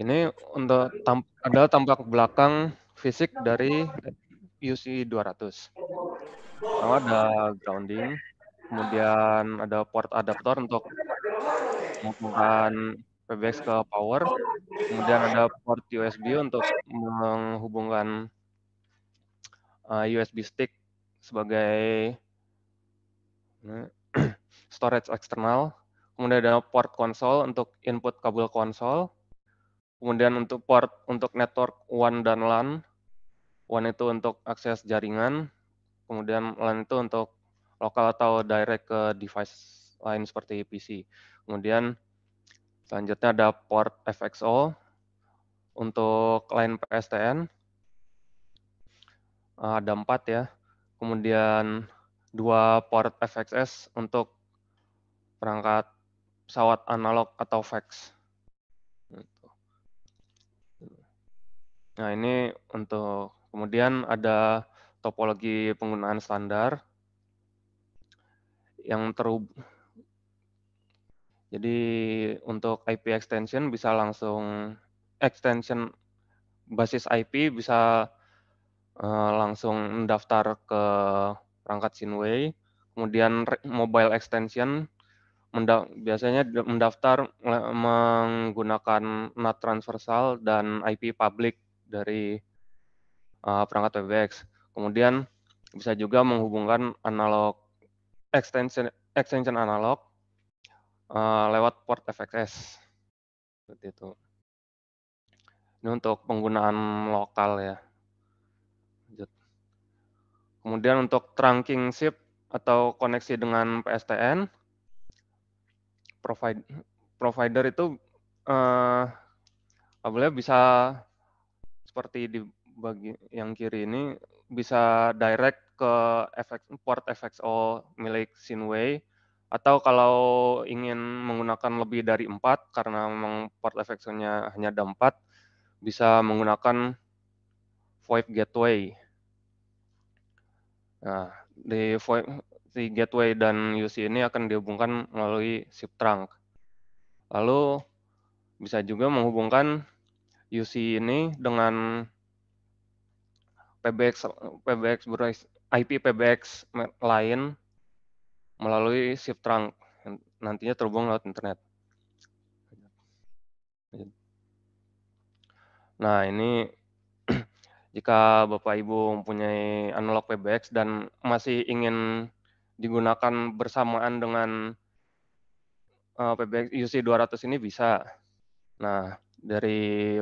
ini untuk tamp ada tampak belakang fisik dari UC 200. Pertama ada grounding, kemudian ada port adaptor untuk menghubungkan PBX ke power, kemudian ada port USB untuk menghubungkan eh, USB stick sebagai storage eksternal, kemudian ada port konsol untuk input kabel konsol, kemudian untuk port untuk network WAN dan LAN, WAN itu untuk akses jaringan, kemudian lain itu untuk lokal atau direct ke device lain seperti PC. Kemudian selanjutnya ada port FXO untuk lain PSTN. Eh, ada empat ya. Kemudian dua port FXS untuk perangkat pesawat analog atau fax. Gitu. Nah ini untuk kemudian ada topologi penggunaan standar yang terhubung. jadi untuk IP extension bisa langsung extension basis IP bisa uh, langsung mendaftar ke perangkat Sinway. Kemudian mobile extension menda biasanya mendaftar menggunakan NAT transversal dan IP public dari uh, perangkat Webex. Kemudian bisa juga menghubungkan analog extension extension analog uh, lewat port FXS seperti itu. Ini untuk penggunaan lokal ya. Lanjut. Kemudian untuk trunking SIP atau koneksi dengan PSTN, provide, provider itu uh, bisa seperti di bagi yang kiri ini bisa direct ke FX, port FXO milik Sinway atau kalau ingin menggunakan lebih dari empat karena memang port FXO-nya hanya ada empat bisa menggunakan VoIP Gateway. Nah, di VoIP, si gateway dan UC ini akan dihubungkan melalui SIP trunk. Lalu bisa juga menghubungkan UC ini dengan PBX PBX IP PBX lain melalui shift trunk nantinya terhubung lewat internet. Nah, ini jika Bapak Ibu mempunyai analog PBX dan masih ingin digunakan bersamaan dengan uh, eh, PBX UC 200 ini bisa. Nah, dari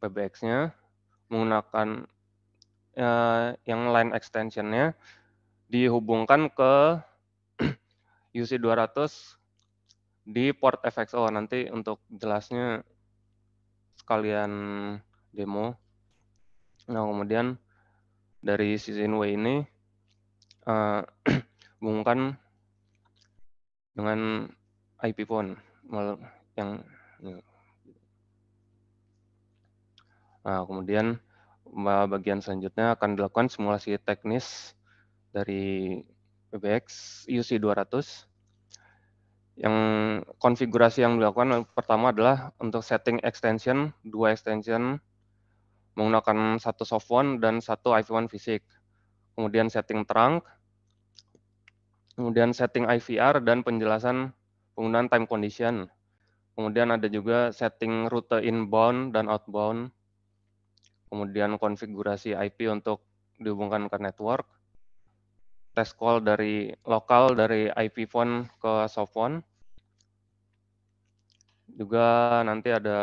PBX-nya menggunakan uh, yang line extensionnya dihubungkan ke UC200 di port FXO nanti untuk jelasnya sekalian demo. Nah kemudian dari sisi way ini uh, hubungkan dengan IP phone yang nah kemudian bagian selanjutnya akan dilakukan simulasi teknis dari PBX UC200 yang konfigurasi yang dilakukan pertama adalah untuk setting extension, dua extension menggunakan satu softphone dan satu IV1 fisik. Kemudian setting trunk, kemudian setting IVR dan penjelasan penggunaan time condition. Kemudian ada juga setting rute inbound dan outbound kemudian konfigurasi IP untuk dihubungkan ke network, test call dari lokal dari IP phone ke soft phone, juga nanti ada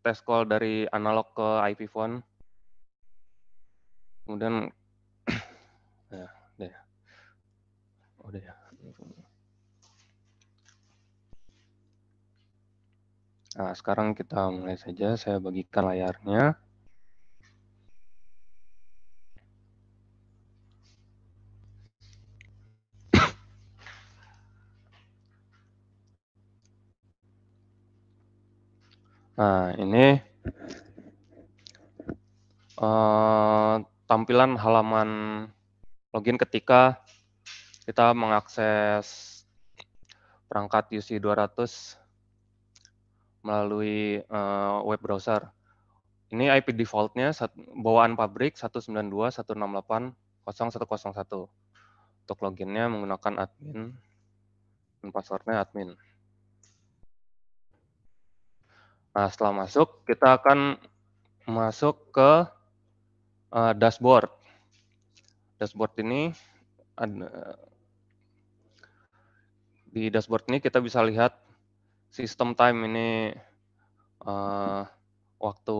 test call dari analog ke IP phone, kemudian Nah, sekarang kita mulai saja. Saya bagikan layarnya. Nah, ini uh, tampilan halaman login ketika kita mengakses perangkat UC200 melalui uh, web browser. Ini IP defaultnya bawaan pabrik 192.168.0101. Untuk loginnya menggunakan admin dan passwordnya admin. Nah, setelah masuk, kita akan masuk ke uh, dashboard. Dashboard ini ada, di dashboard ini kita bisa lihat sistem time ini uh, waktu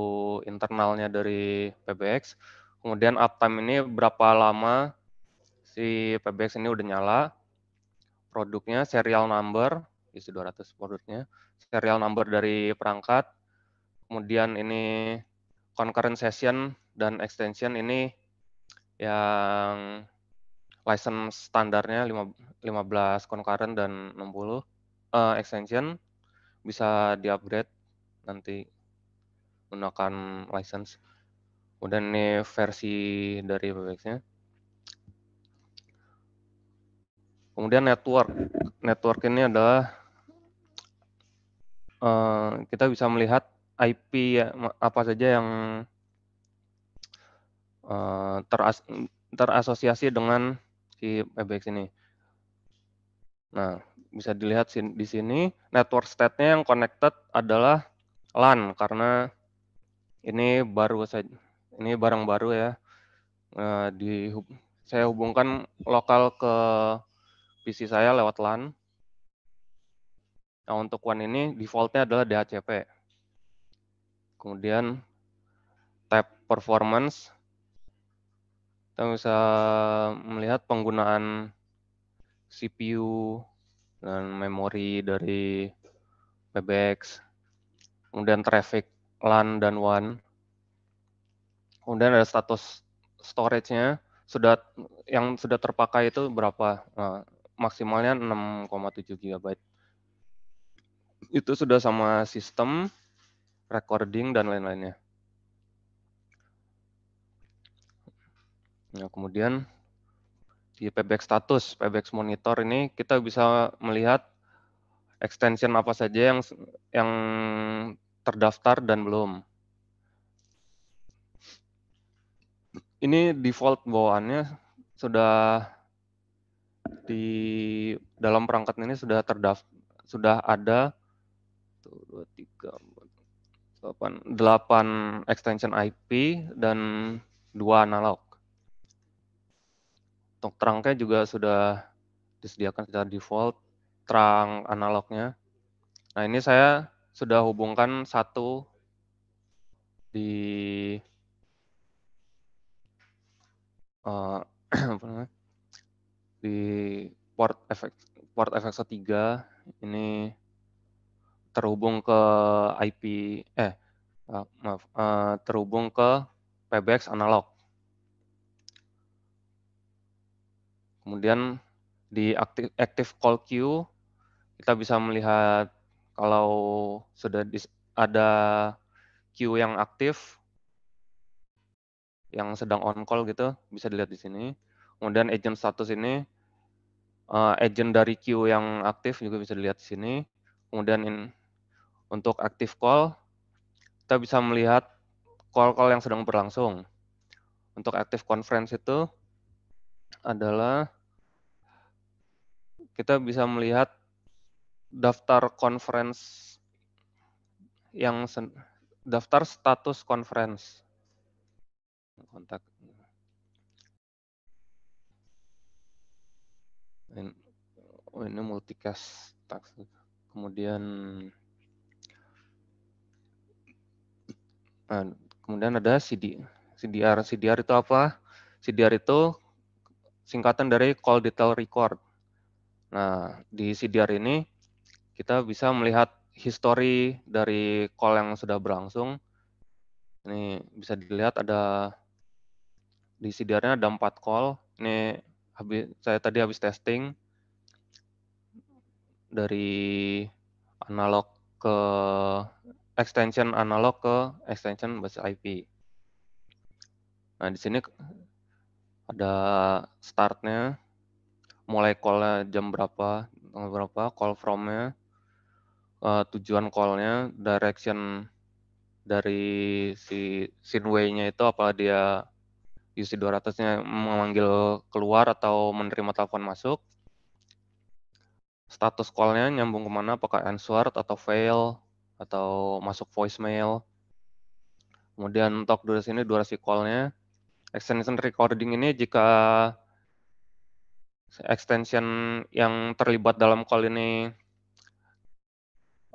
internalnya dari PBX. Kemudian uptime ini berapa lama si PBX ini udah nyala. Produknya serial number, isi 200 produknya. Serial number dari perangkat. Kemudian ini concurrent session dan extension ini yang license standarnya 15 concurrent dan 60 uh, eh, extension bisa diupgrade nanti menggunakan license. Kemudian ini versi dari PBX-nya. Kemudian network. Network ini adalah uh, kita bisa melihat IP ya, apa saja yang uh, teras terasosiasi dengan si PBX ini. Nah, bisa dilihat di sini network state-nya yang connected adalah LAN karena ini baru saja ini barang baru ya eh, di saya hubungkan lokal ke PC saya lewat LAN. Nah untuk WAN ini defaultnya adalah DHCP. Kemudian tab performance kita bisa melihat penggunaan CPU dan memori dari PBX, kemudian traffic LAN dan WAN, kemudian ada status storage-nya sudah yang sudah terpakai itu berapa? Nah, maksimalnya 6,7 GB. Itu sudah sama sistem recording dan lain-lainnya. Nah, kemudian di payback status, payback monitor ini kita bisa melihat extension apa saja yang yang terdaftar dan belum. Ini default bawaannya sudah di dalam perangkat ini sudah terdaftar sudah ada tuh, 2 3 4 8 extension IP dan dua analog untuk terangnya juga sudah disediakan secara default terang analognya. Nah ini saya sudah hubungkan satu di uh, di port efek port efek 3 ini terhubung ke IP eh, eh maaf uh, terhubung ke PBX analog. Kemudian di active, active call queue kita bisa melihat kalau sudah dis, ada queue yang aktif yang sedang on call gitu bisa dilihat di sini. Kemudian agent status ini uh, agent dari queue yang aktif juga bisa dilihat di sini. Kemudian in, untuk active call kita bisa melihat call-call yang sedang berlangsung. Untuk active conference itu adalah kita bisa melihat daftar conference yang daftar status conference kontak oh ini multicast kemudian nah, kemudian ada CD CDR CDR itu apa CDR itu singkatan dari call detail record Nah, di CDR ini kita bisa melihat history dari call yang sudah berlangsung. Ini bisa dilihat ada di cdr ada 4 call. Ini habis saya tadi habis testing dari analog ke extension analog ke extension basis IP. Nah, di sini ada startnya mulai callnya jam berapa, tanggal berapa, call fromnya, uh, tujuan callnya, direction dari si sinway-nya itu apa dia UC200-nya memanggil keluar atau menerima telepon masuk, status call-nya nyambung kemana, apakah answered atau fail, atau masuk voicemail, Kemudian untuk durasi ini durasi call-nya. Extension recording ini jika extension yang terlibat dalam call ini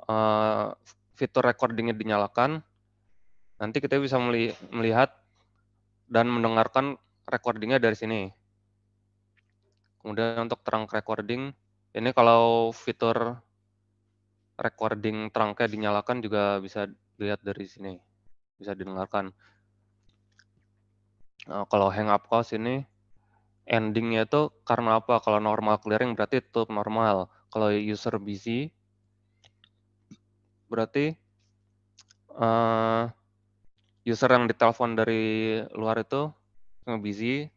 uh, fitur recordingnya dinyalakan, nanti kita bisa melihat dan mendengarkan recordingnya dari sini. Kemudian untuk trunk recording, ini kalau fitur recording trunknya dinyalakan juga bisa dilihat dari sini, bisa didengarkan. Nah, kalau hang up call ini, endingnya itu karena apa? Kalau normal clearing berarti tutup normal. Kalau user busy berarti uh, user yang ditelepon dari luar itu busy,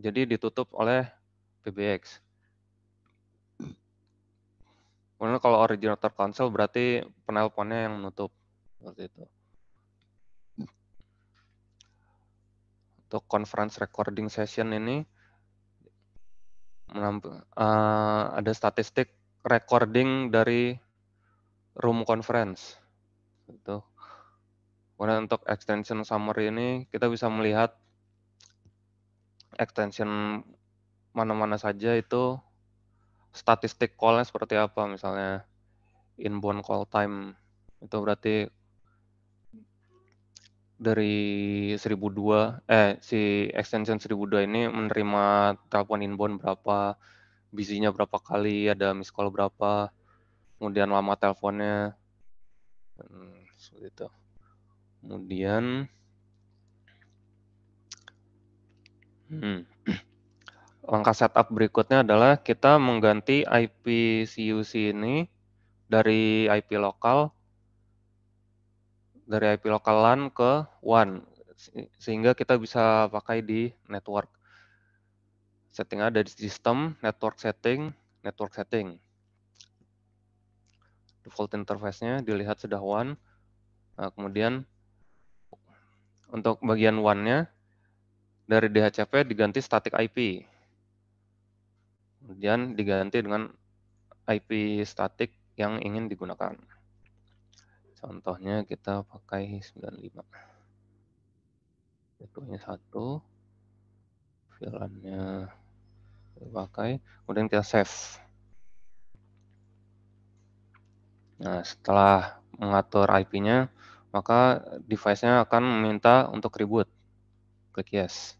jadi ditutup oleh PBX. Kemudian kalau originator console berarti penelponnya yang menutup seperti itu. untuk conference recording session ini uh, ada statistik recording dari room conference. Itu. Kemudian untuk extension summary ini kita bisa melihat extension mana-mana saja itu statistik callnya seperti apa misalnya inbound call time itu berarti dari 1002 eh si extension 1002 ini menerima telepon inbound berapa, bisinya berapa kali, ada miss call berapa, kemudian lama teleponnya. Hmm, seperti itu. Kemudian hmm, langkah setup berikutnya adalah kita mengganti IP CUC ini dari IP lokal dari IP lokal LAN ke WAN sehingga kita bisa pakai di network. Setting ada di sistem, network setting, network setting. Default interface-nya dilihat sudah WAN. Nah, kemudian untuk bagian WAN-nya dari DHCP diganti static IP. Kemudian diganti dengan IP static yang ingin digunakan. Contohnya kita pakai 95. Jatuhnya satu, filenya kita pakai, kemudian kita save. Nah, setelah mengatur IP-nya, maka device-nya akan meminta untuk reboot. Klik yes.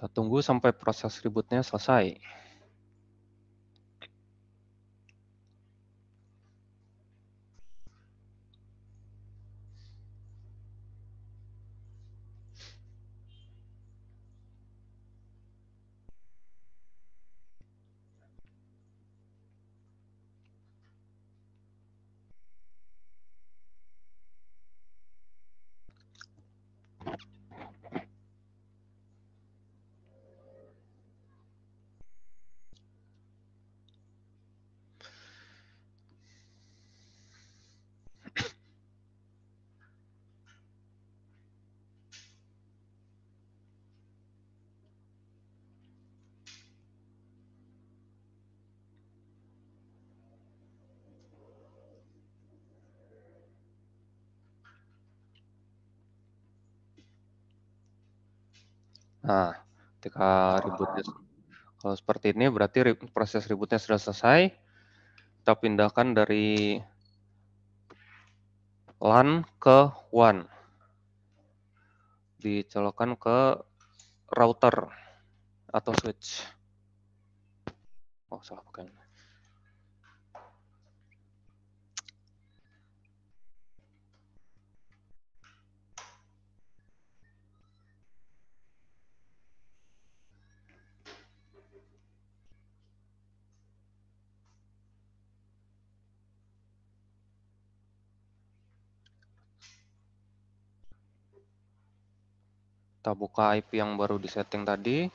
Kita tunggu sampai proses ributnya selesai. Nah, ketika ributnya kalau seperti ini berarti proses ributnya sudah selesai. Kita pindahkan dari LAN ke WAN. Dicolokkan ke router atau switch. Oh, salah pakai. Kita buka IP yang baru disetting tadi.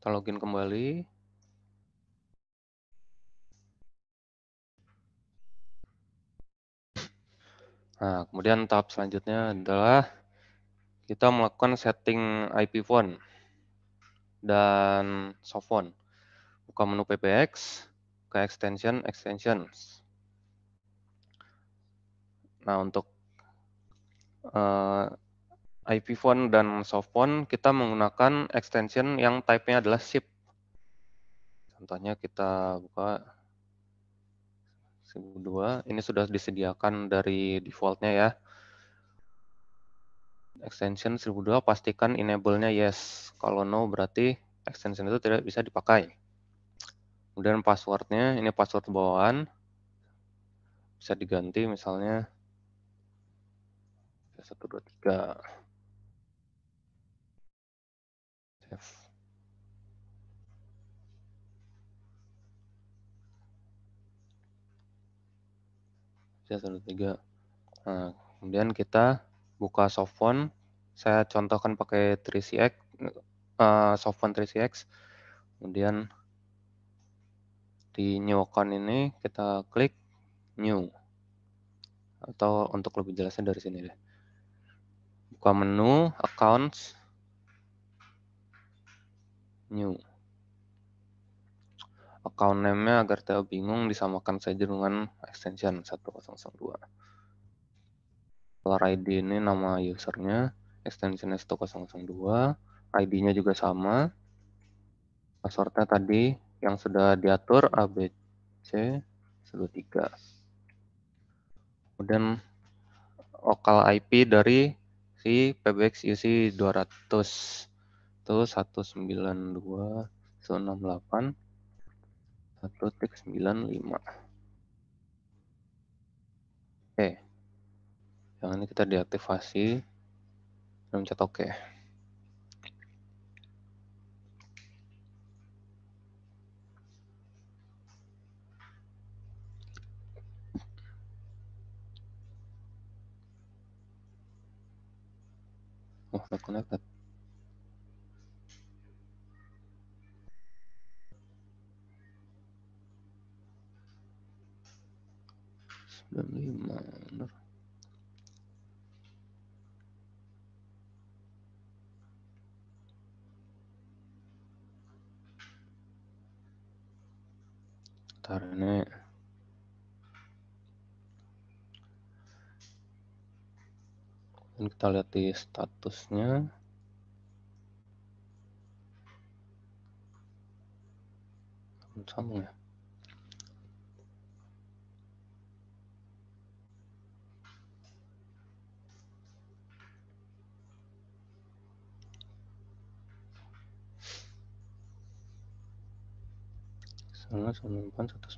Kita login kembali. Nah, kemudian tahap selanjutnya adalah kita melakukan setting IP phone dan soft phone. Buka menu PBX, ke extension, extensions. Nah, untuk uh, eh, IP phone dan soft phone, kita menggunakan extension yang type-nya adalah SIP. Contohnya kita buka 2 ini sudah disediakan dari defaultnya ya extension 1002 pastikan enable-nya yes. Kalau no berarti extension itu tidak bisa dipakai. Kemudian passwordnya, ini password bawaan. Bisa diganti misalnya 123. Save. 123. Nah, kemudian kita buka soft font. Saya contohkan pakai 3CX, uh, eh, soft font 3CX. Kemudian di new account ini kita klik new. Atau untuk lebih jelasnya dari sini deh. Buka menu accounts new. Account name-nya agar tidak bingung disamakan saja dengan extension 1002. Color ID ini nama usernya, extensionnya 1002, ID-nya juga sama. Passwordnya tadi yang sudah diatur ABC 13. Kemudian lokal IP dari si PBX UC 200 itu 192 oke okay yang ini kita deaktivasi dan mencet OK. Oh, not connected. Sembilan lima, benar. karena ini kita lihat di statusnya sambung ya sama 195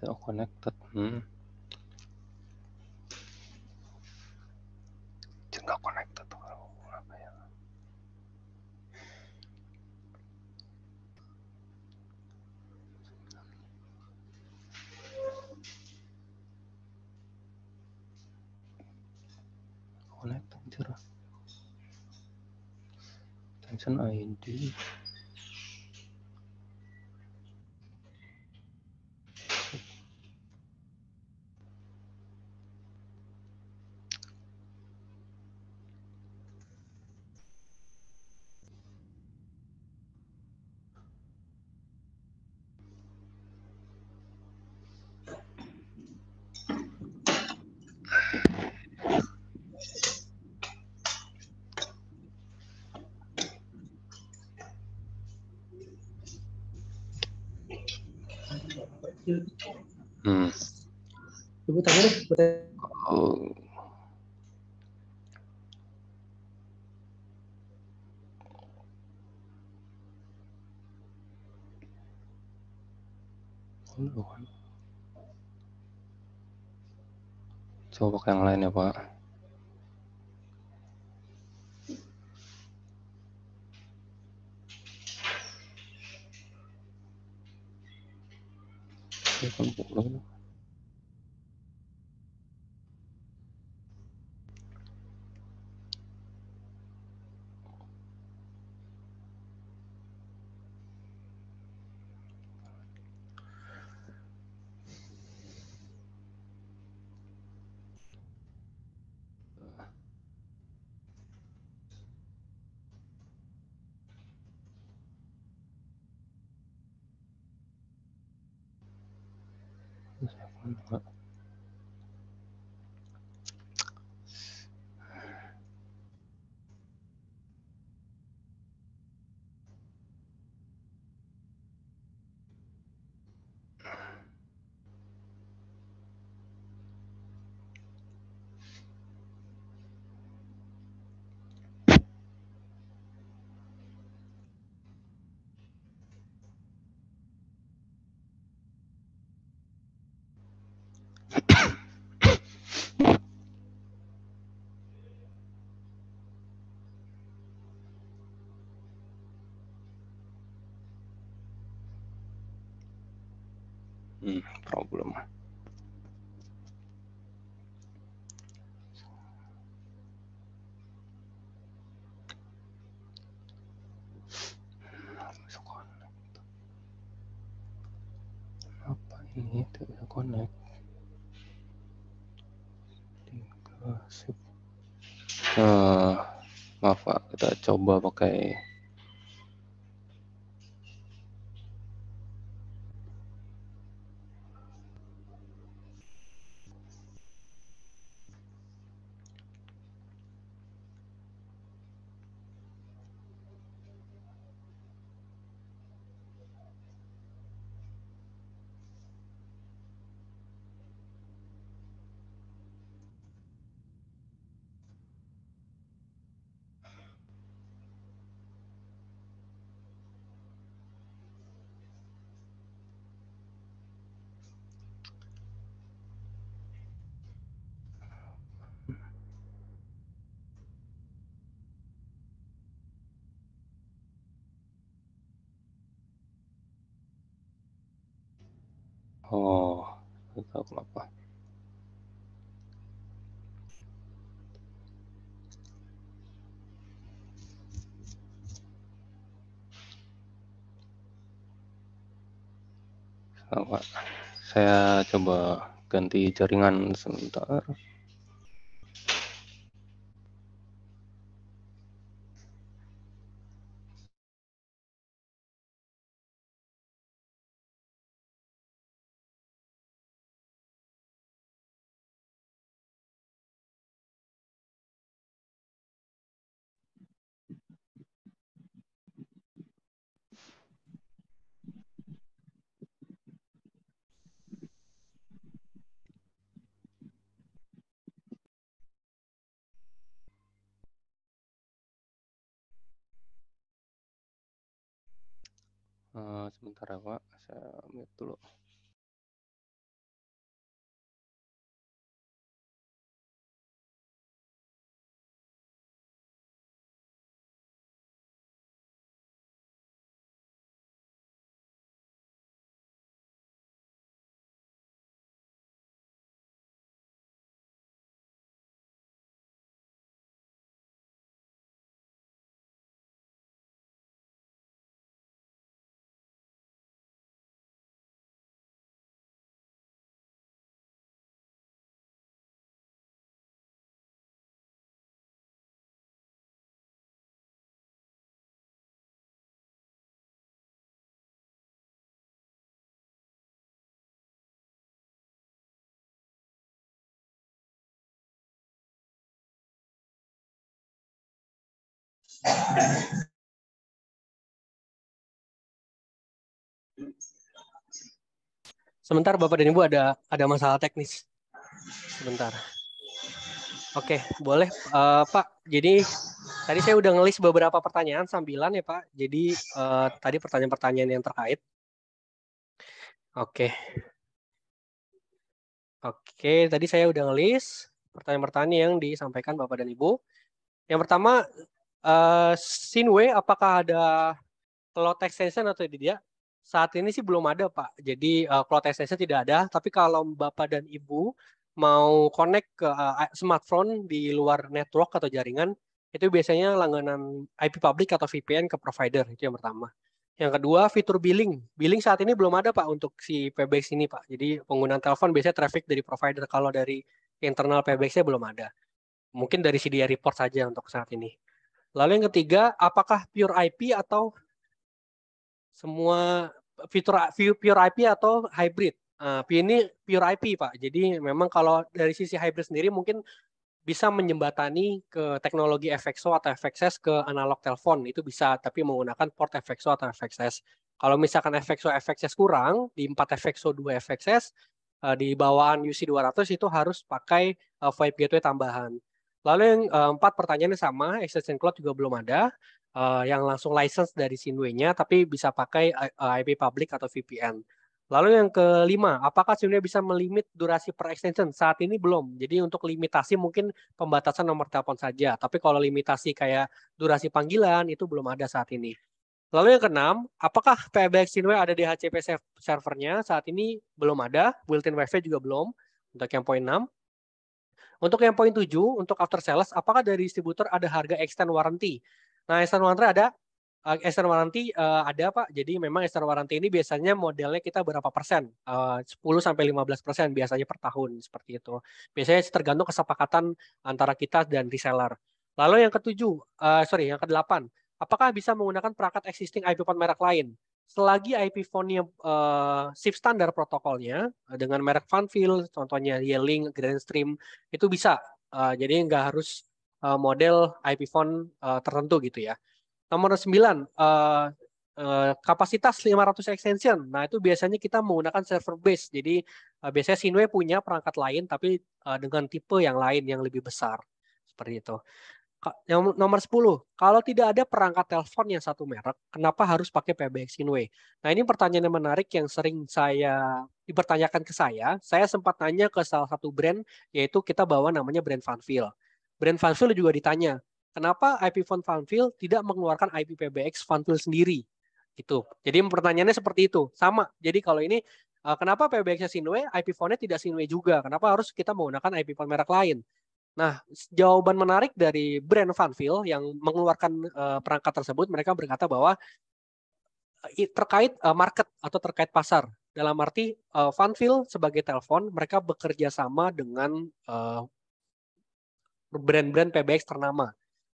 Hmm. connected connected hmm. nggak connected tuh kalau apa ya connected cerah tension ID gue tanya Coba yang lain ya Pak. Hmm, problem. apa ini tidak bisa connect uh, maaf pak kita coba pakai coba ganti jaringan sebentar sementara sebentar ya, saya ambil dulu Sebentar Bapak dan Ibu ada ada masalah teknis. Sebentar. Oke, boleh uh, Pak. Jadi tadi saya udah ngelis beberapa pertanyaan sambilan ya Pak. Jadi uh, tadi pertanyaan-pertanyaan yang terkait. Oke. Oke, tadi saya udah ngelis pertanyaan-pertanyaan yang disampaikan Bapak dan Ibu. Yang pertama Sinwe, eh, Sinway, apakah ada cloud extension atau tidak? Saat ini sih belum ada, Pak. Jadi uh, cloud extension tidak ada. Tapi kalau Bapak dan Ibu mau connect ke uh, smartphone di luar network atau jaringan, itu biasanya langganan IP public atau VPN ke provider. Itu yang pertama. Yang kedua, fitur billing. Billing saat ini belum ada, Pak, untuk si PBX ini, Pak. Jadi penggunaan telepon biasanya traffic dari provider. Kalau dari internal PBX-nya belum ada. Mungkin dari CDR report saja untuk saat ini. Lalu yang ketiga, apakah pure IP atau semua fitur pure IP atau hybrid? Uh, ini pure IP Pak. Jadi memang kalau dari sisi hybrid sendiri mungkin bisa menyembatani ke teknologi FXO atau FXS ke analog telepon itu bisa tapi menggunakan port FXO atau FXS. Kalau misalkan FXO FXS kurang di 4 FXO 2 FXS di bawaan UC200 itu harus pakai eh, VoIP gateway tambahan. Lalu yang eh, empat pertanyaannya sama, Exchange Cloud juga belum ada. Eh, yang langsung license dari Sinway-nya, tapi bisa pakai eh, IP public atau VPN. Lalu yang kelima, apakah Sinway bisa melimit durasi per extension? Saat ini belum. Jadi untuk limitasi mungkin pembatasan nomor telepon saja. Tapi kalau limitasi kayak durasi panggilan itu belum ada saat ini. Lalu yang keenam, apakah PBX Sinway ada di HCP servernya? Saat ini belum ada, built-in WiFi juga belum untuk yang poin 6. Untuk yang poin 7, untuk after sales, apakah dari distributor ada harga extend warranty? Nah, extend warranty ada, uh, extend warranty uh, ada Pak. Jadi memang extend warranty ini biasanya modelnya kita berapa persen? Eh, uh, 10 sampai 15 persen biasanya per tahun seperti itu. Biasanya tergantung kesepakatan antara kita dan reseller. Lalu yang ketujuh, uh, sorry, yang kedelapan, apakah bisa menggunakan perangkat existing IP merek lain? selagi IP phone-nya uh, eh, SIP standar protokolnya eh, dengan merek Funfield, contohnya Yelling Grandstream itu bisa. Uh, jadi nggak harus uh, model IP phone uh, tertentu gitu ya. Nomor sembilan uh, uh, kapasitas 500 extension. Nah, itu biasanya kita menggunakan server base. Jadi uh, biasanya Sinway punya perangkat lain tapi uh, dengan tipe yang lain yang lebih besar. Seperti itu yang nomor 10, kalau tidak ada perangkat telepon yang satu merek, kenapa harus pakai PBX Inway? Nah, ini pertanyaan yang menarik yang sering saya dipertanyakan ke saya. Saya sempat tanya ke salah satu brand, yaitu kita bawa namanya brand Funfil. Brand Funfil juga ditanya, kenapa IP Phone Funfil tidak mengeluarkan IP PBX Funfil sendiri? itu. Jadi pertanyaannya seperti itu. Sama. Jadi kalau ini eh, kenapa PBX-nya Sinway, IP Phone-nya tidak Sinway juga? Kenapa harus kita menggunakan IP Phone merek lain? Nah, jawaban menarik dari brand Funville yang mengeluarkan uh, perangkat tersebut, mereka berkata bahwa terkait uh, market atau terkait pasar. Dalam arti uh, eh, Funville sebagai telepon, mereka bekerja sama dengan uh, brand-brand PBX ternama.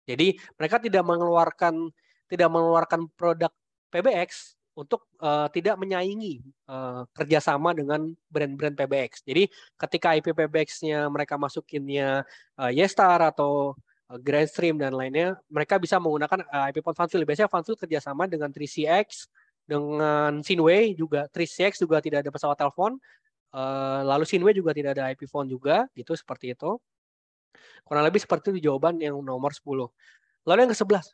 Jadi mereka tidak mengeluarkan tidak mengeluarkan produk PBX untuk uh, tidak menyaingi uh, kerjasama dengan brand-brand PBX. Jadi ketika IP PBX-nya mereka masukinnya uh, Yestar atau uh, Grandstream dan lainnya, mereka bisa menggunakan uh, IP Funfield. Biasanya Funfield kerjasama dengan 3CX, dengan Sinway juga 3CX juga tidak ada pesawat telepon, uh, lalu Sinway juga tidak ada IP phone juga, gitu seperti itu. Kurang lebih seperti itu jawaban yang nomor 10. Lalu yang ke-11,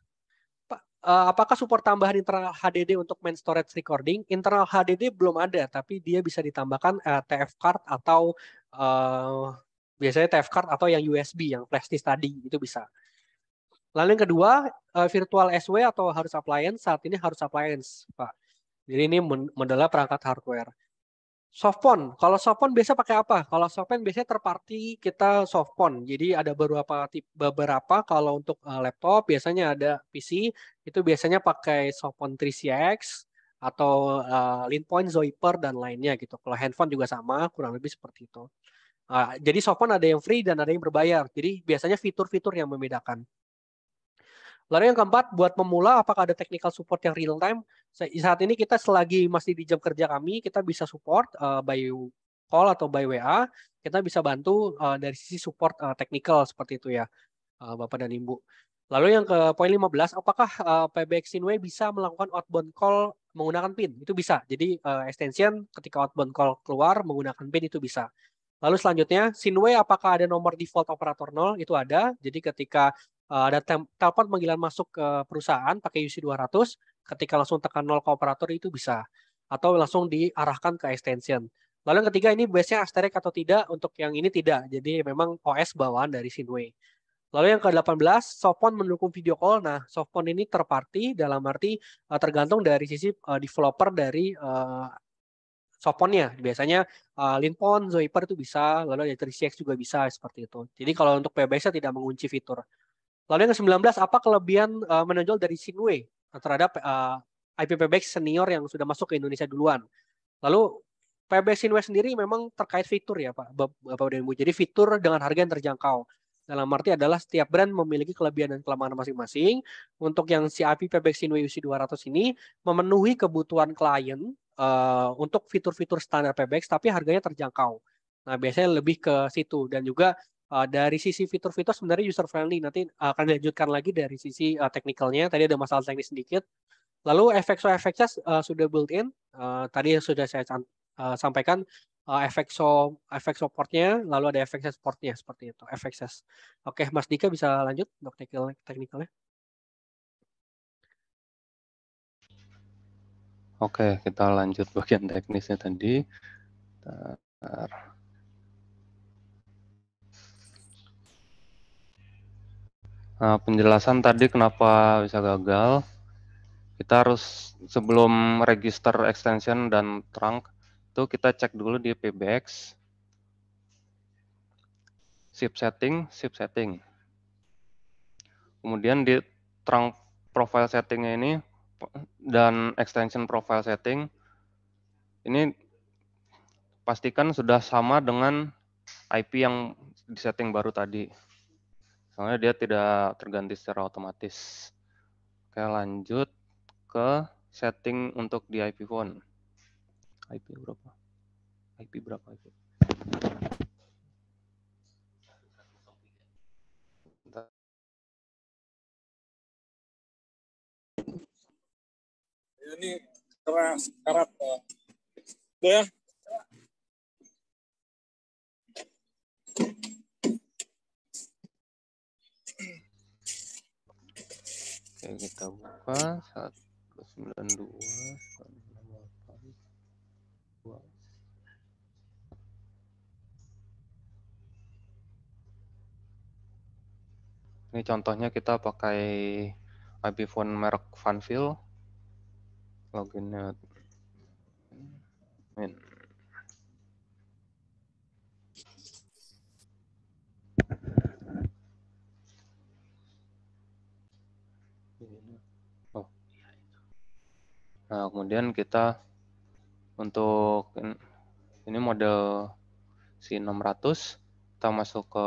uh, apakah support tambahan internal HDD untuk main storage recording? Internal HDD belum ada, tapi dia bisa ditambahkan uh, eh, TF card atau uh, biasanya TF card atau yang USB, yang flash disk tadi itu bisa. Lalu yang kedua, uh, virtual SW atau harus appliance saat ini harus appliance, Pak. Jadi ini modelnya perangkat hardware. Softphone. Kalau softphone biasa pakai apa? Kalau softphone biasanya terparty kita softphone. Jadi ada beberapa tip beberapa kalau untuk eh, laptop biasanya ada PC itu biasanya pakai softphone 3CX atau uh, eh, Linpoint, Zoiper dan lainnya gitu. Kalau handphone juga sama, kurang lebih seperti itu. Uh, jadi softphone ada yang free dan ada yang berbayar. Jadi biasanya fitur-fitur yang membedakan. Lalu yang keempat, buat pemula apakah ada technical support yang real time? Saat ini kita selagi masih di jam kerja kami, kita bisa support uh, by call atau by WA, kita bisa bantu uh, dari sisi support uh, technical seperti itu ya, uh, Bapak dan Ibu. Lalu yang ke poin 15, apakah uh, PBX Inway bisa melakukan outbound call menggunakan PIN? Itu bisa. Jadi uh, extension ketika outbound call keluar menggunakan PIN itu bisa. Lalu selanjutnya, Sinway apakah ada nomor default operator 0? Itu ada. Jadi ketika uh, ada telepon panggilan masuk ke perusahaan pakai UC 200 ketika langsung tekan nol ke operator itu bisa atau langsung diarahkan ke extension. Lalu yang ketiga ini biasanya asterisk atau tidak untuk yang ini tidak. Jadi memang OS bawaan dari Sinway. Lalu yang ke-18, softphone mendukung video call. Nah, softphone ini terparti dalam arti uh, tergantung dari sisi uh, developer dari uh, softphone-nya. Biasanya uh, Linpon, Zoiper itu bisa, lalu dari 3CX juga bisa seperti itu. Jadi kalau untuk PBS tidak mengunci fitur. Lalu yang ke-19, apa kelebihan uh, menonjol dari Sinwe eh, terhadap uh, eh, IPPBX senior yang sudah masuk ke Indonesia duluan? Lalu PBX Sinwe sendiri memang terkait fitur ya Pak Bapak dan Ibu. Jadi fitur dengan harga yang terjangkau. Dalam arti adalah setiap brand memiliki kelebihan dan kelemahan masing-masing. Untuk yang CIP PBX Sinwe UC200 ini memenuhi kebutuhan klien uh, untuk fitur-fitur standar PBX tapi harganya terjangkau. Nah, biasanya lebih ke situ dan juga Eh, dari sisi fitur-fitur sebenarnya user friendly. Nanti akan dilanjutkan lagi dari sisi uh, eh, teknikalnya. Tadi ada masalah teknis sedikit. Lalu efek so efeknya uh, eh, sudah built in. Uh, tadi sudah saya uh, sampaikan uh, efek so efek supportnya, lalu ada efek supportnya seperti itu. Efek Oke, Mas Dika bisa lanjut untuk teknikal teknikalnya. Oke, kita lanjut bagian teknisnya tadi. Bentar. Nah, penjelasan tadi kenapa bisa gagal, kita harus sebelum register extension dan trunk, itu kita cek dulu di PBX, ship setting, ship setting. Kemudian di trunk profile settingnya ini dan extension profile setting, ini pastikan sudah sama dengan IP yang di setting baru tadi. Soalnya dia tidak terganti secara otomatis. Oke, lanjut ke setting untuk di IP phone. IP berapa? IP berapa IP? Ini keras karat ya. ya. Oke, kita buka 192 Ini contohnya kita pakai iPhone merek Vanville. Loginnya admin. Nah, kemudian kita untuk ini model si 600 kita masuk ke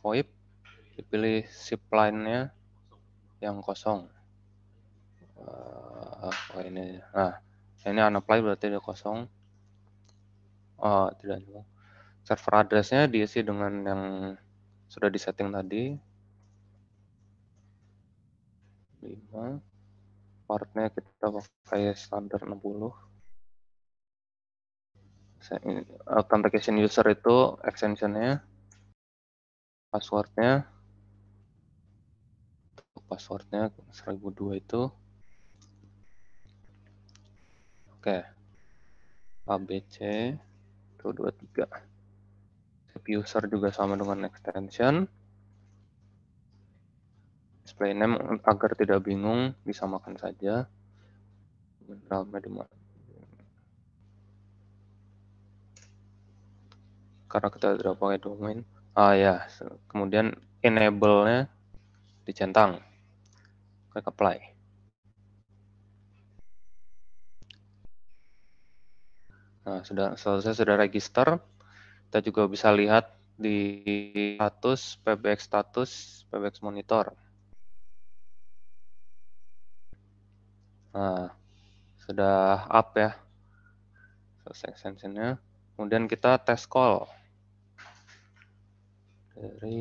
VoIP dipilih ship line-nya yang kosong. Uh, oh ini. Nah, ini unapply berarti dia kosong. Oh, tidak juga. Server address-nya diisi dengan yang sudah disetting tadi. 5 partnya kita pakai standar 60 authentication user itu extensionnya passwordnya passwordnya 1002 itu oke okay. abc itu 23 user juga sama dengan extension display name agar tidak bingung disamakan saja karena kita tidak pakai domain ah ya kemudian enable-nya dicentang klik apply nah sudah selesai sudah register kita juga bisa lihat di status pbx status pbx monitor Nah, sudah up ya. Selesai extensionnya. Kemudian kita tes call. Dari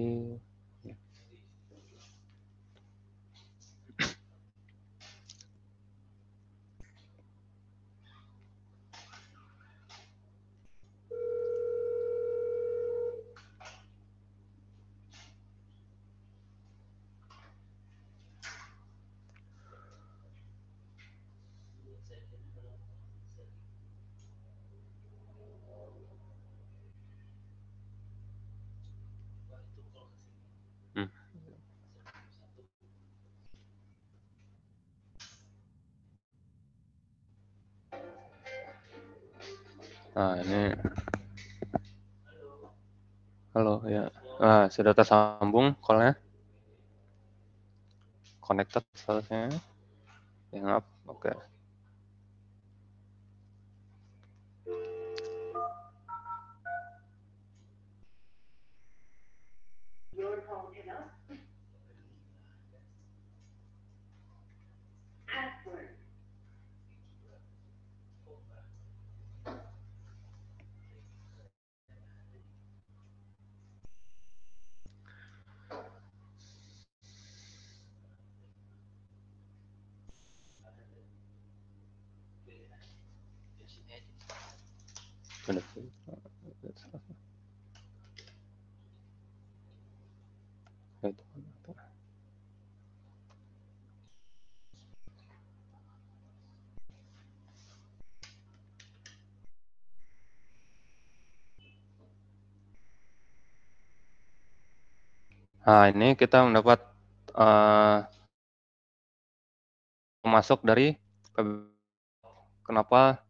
Ah ini Halo, ya. Ah sudah tersambung call-nya. Connected seharusnya. Ya, oke. Okay. Nah, ini kita mendapat uh, masuk dari kenapa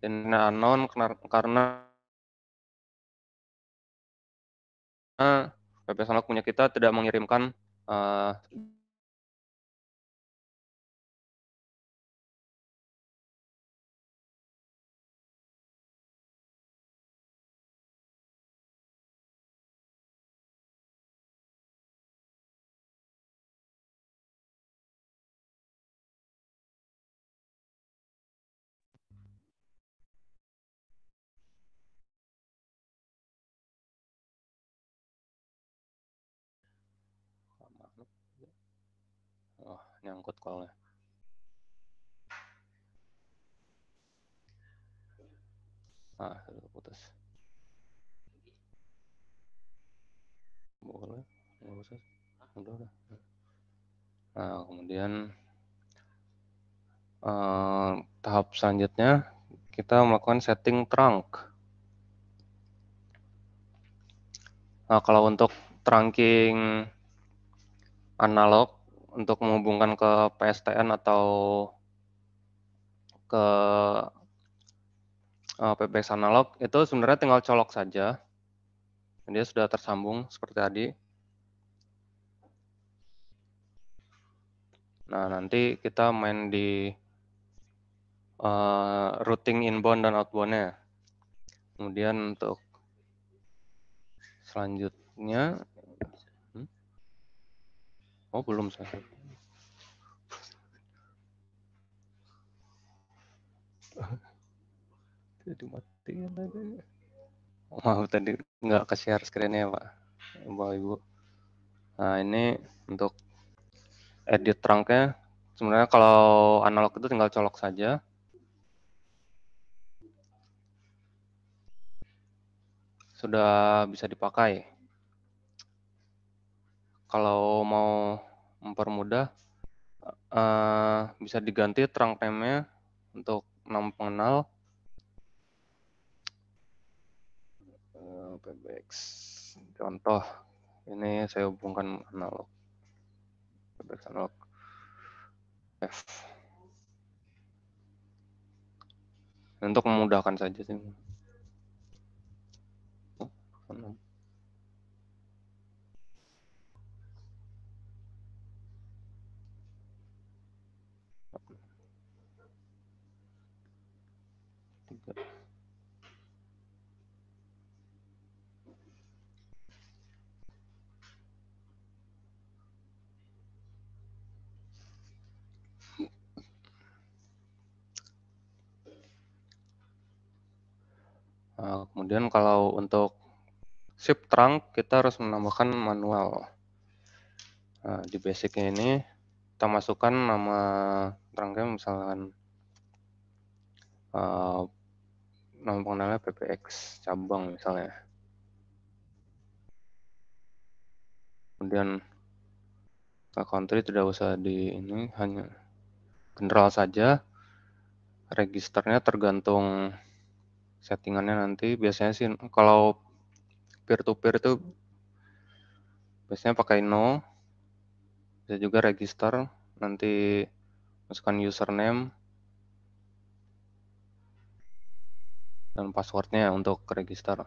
ini unknown karena web uh, punya kita tidak mengirimkan uh, nyangkut callnya ah sudah putus boleh nggak usah udah udah nah kemudian uh, tahap selanjutnya kita melakukan setting trunk nah kalau untuk trunking analog untuk menghubungkan ke PSTN atau ke uh, eh, PBX analog itu sebenarnya tinggal colok saja. Dia sudah tersambung seperti tadi. Nah, nanti kita main di uh, routing inbound dan outbound-nya. Kemudian untuk selanjutnya Oh, belum saya. Jadi mati tadi. maaf tadi nggak ke share screen ya, Pak. Bapak Ibu. Nah, ini untuk edit rangka. Sebenarnya kalau analog itu tinggal colok saja. Sudah bisa dipakai kalau mau mempermudah uh, bisa diganti trunk name-nya untuk nama pengenal PBX eh, contoh ini saya hubungkan analog PBX analog F untuk memudahkan saja sih. Oh, Nah, kemudian kalau untuk ship trunk kita harus menambahkan manual. Nah, di basicnya ini kita masukkan nama trunknya misalkan uh, nama pengenalnya PPX cabang misalnya. Kemudian country tidak usah di ini hanya general saja. Registernya tergantung settingannya nanti biasanya sih kalau peer to peer itu biasanya pakai no bisa juga register nanti masukkan username dan passwordnya untuk register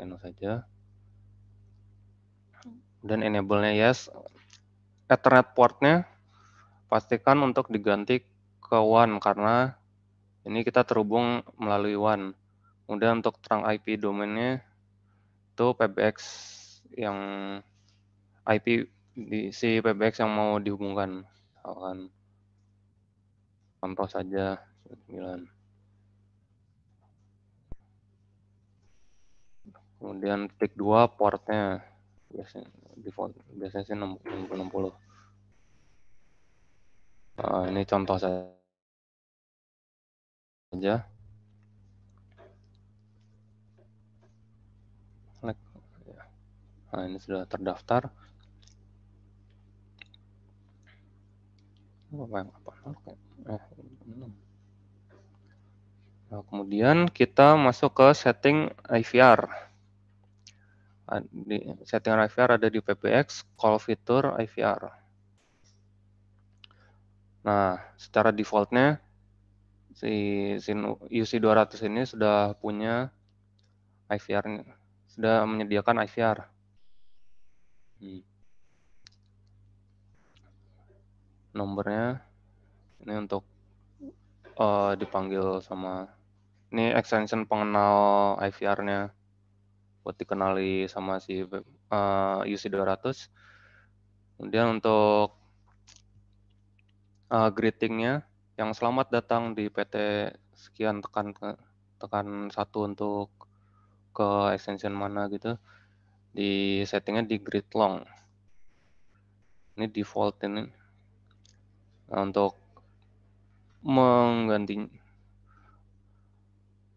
No saja dan enable-nya yes ethernet portnya pastikan untuk diganti ke one karena ini kita terhubung melalui WAN. Kemudian untuk trunk IP domainnya itu PBX yang IP di si PBX yang mau dihubungkan. Misalkan contoh saja Kemudian titik dua portnya biasanya default biasanya sih 60. Nah, ini contoh saja aja ya. nah ini sudah terdaftar apa eh, Nah, kemudian kita masuk ke setting IVR. Di setting IVR ada di PPX, call fitur IVR. Nah, secara defaultnya si UC200 ini sudah punya IVR sudah menyediakan IVR. Hmm. Nomornya ini untuk uh, dipanggil sama ini extension pengenal IVR-nya buat dikenali sama si uh, eh, UC200. Kemudian untuk uh, greeting-nya yang selamat datang di PT sekian tekan tekan satu untuk ke extension mana gitu di settingnya di grid long ini default ini nah, untuk mengganti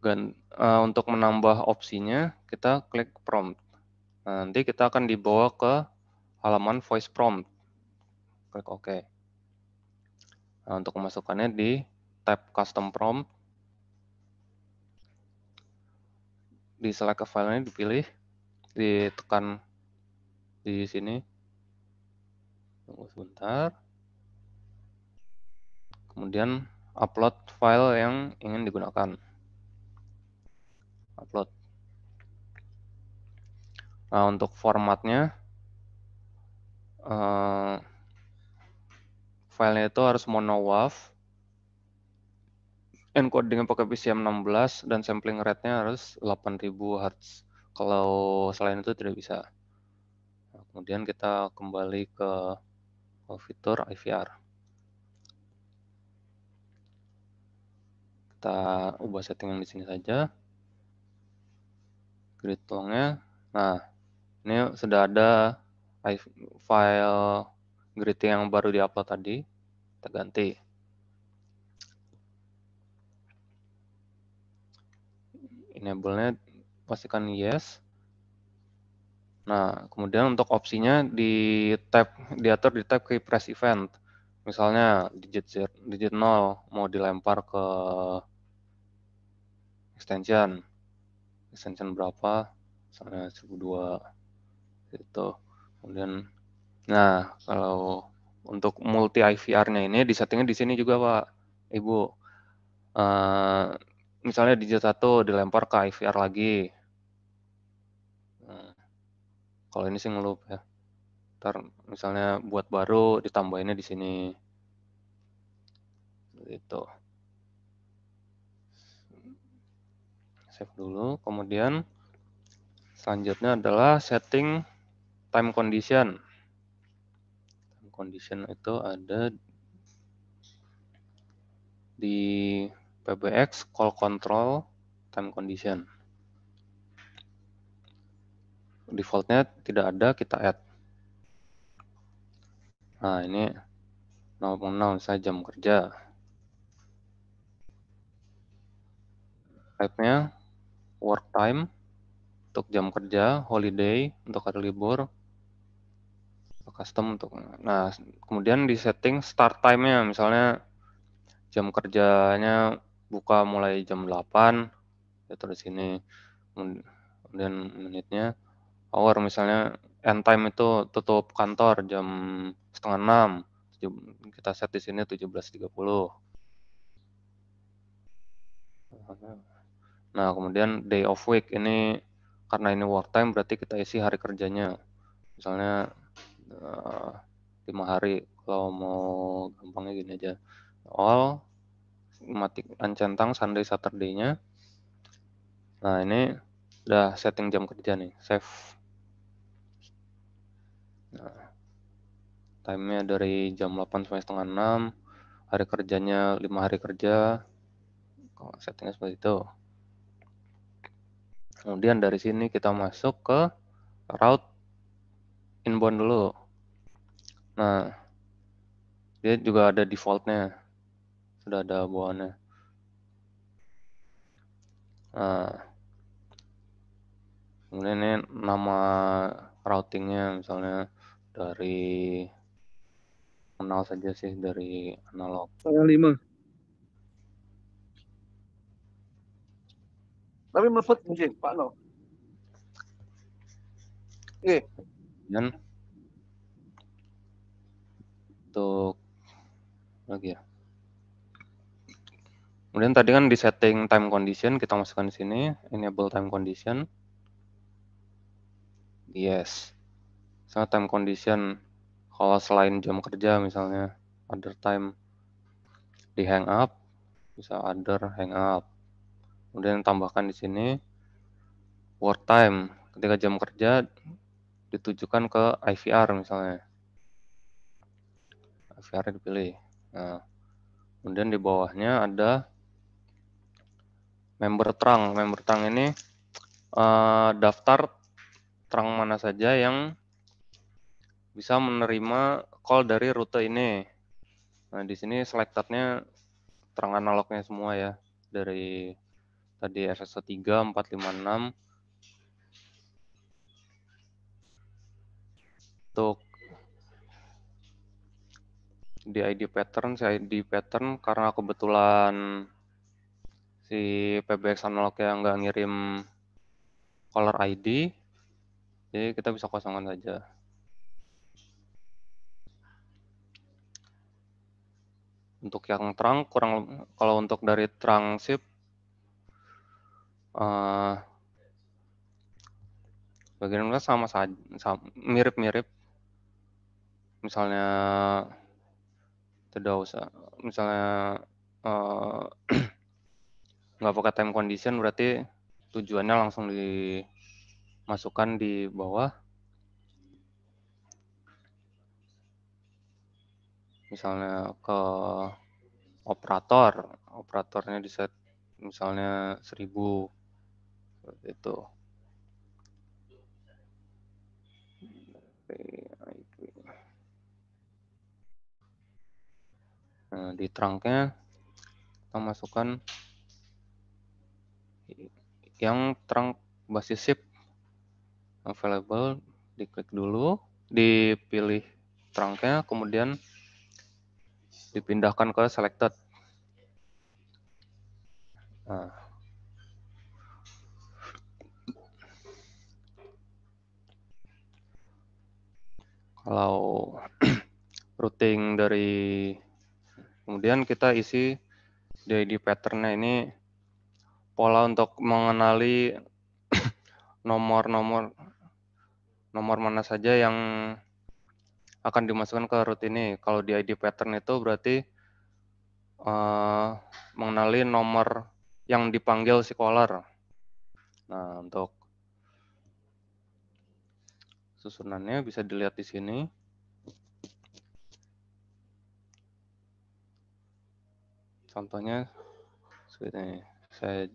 gan, uh, untuk menambah opsinya kita klik prompt nah, nanti kita akan dibawa ke halaman voice prompt klik oke Nah, untuk memasukkannya di tab custom prompt. Di select ke ini dipilih, ditekan di sini. Tunggu sebentar. Kemudian upload file yang ingin digunakan. Upload. Nah, untuk formatnya, uh, filenya itu harus mono monowaf, encodingnya pakai PCM16 dan sampling rate-nya harus 8000 Hz. Kalau selain itu tidak bisa. Nah, kemudian kita kembali ke, fitur IVR. Kita ubah settingan di sini saja. Grid nya Nah, ini sudah ada file greeting yang baru diupload tadi. Kita ganti. Enable-nya pastikan yes. Nah, kemudian untuk opsinya di tab diatur di tab key press event. Misalnya digit 0, digit 0 mau dilempar ke extension. Extension berapa? Misalnya 1002 itu. Kemudian nah, kalau untuk multi IVR-nya ini di settingnya di sini juga Pak Ibu. Uh, misalnya digit 1 dilempar ke IVR lagi. Nah, kalau ini sih ngelup ya. Ntar misalnya buat baru ditambahinnya di sini. Itu. Save dulu, kemudian selanjutnya adalah setting time condition condition itu ada di PBX call control time condition. Defaultnya tidak ada, kita add. Nah, ini nama saya jam kerja. Type-nya work time untuk jam kerja, holiday untuk hari libur, custom untuk nah kemudian di setting start time-nya misalnya jam kerjanya buka mulai jam 8 ya terus ini kemudian menitnya hour misalnya end time itu tutup kantor jam setengah enam kita set di sini 17.30 nah kemudian day of week ini karena ini work time berarti kita isi hari kerjanya misalnya Eh, lima hari kalau mau gampangnya gini aja all matik centang Sunday Saturday-nya nah ini udah setting jam kerja nih save nah time-nya dari jam 8 sampai setengah 6 hari kerjanya lima hari kerja kalau settingnya seperti itu kemudian dari sini kita masuk ke route inbound dulu Nah, dia juga ada defaultnya, sudah ada buahnya. Nah, kemudian ini nama routingnya misalnya dari kenal saja sih dari analog. Tanggal 5. Tapi melepet mungkin, Pak No. Oke. Okay. Dan untuk lagi ya. Kemudian tadi kan di setting time condition kita masukkan di sini enable time condition. Yes. Sama time condition kalau selain jam kerja misalnya other time di hang up bisa other hang up. Kemudian tambahkan di sini work time ketika jam kerja ditujukan ke IVR misalnya. VR dipilih. Nah, kemudian di bawahnya ada member terang. Member terang ini uh, daftar terang mana saja yang bisa menerima call dari rute ini. Nah, di sini selectednya terang analognya semua ya. Dari tadi ss 3, 456. Untuk di ID pattern si ID pattern karena kebetulan si PBX analog yang nggak ngirim color ID jadi kita bisa kosongkan saja untuk yang terang kurang kalau untuk dari terang sip uh, bagian sama saja mirip-mirip misalnya tidak usah misalnya uh, nggak pakai time condition berarti tujuannya langsung dimasukkan di bawah misalnya ke operator operatornya di set misalnya 1000 itu Nah, di trunknya kita masukkan yang trunk basis ship available diklik dulu, dipilih trunknya, kemudian dipindahkan ke selected. Nah, kalau routing dari Kemudian kita isi di, patternnya ini pola untuk mengenali nomor-nomor nomor mana saja yang akan dimasukkan ke root ini. Kalau di ID pattern itu berarti uh, mengenali nomor yang dipanggil si caller. Nah, untuk susunannya bisa dilihat di sini. contohnya seperti Saya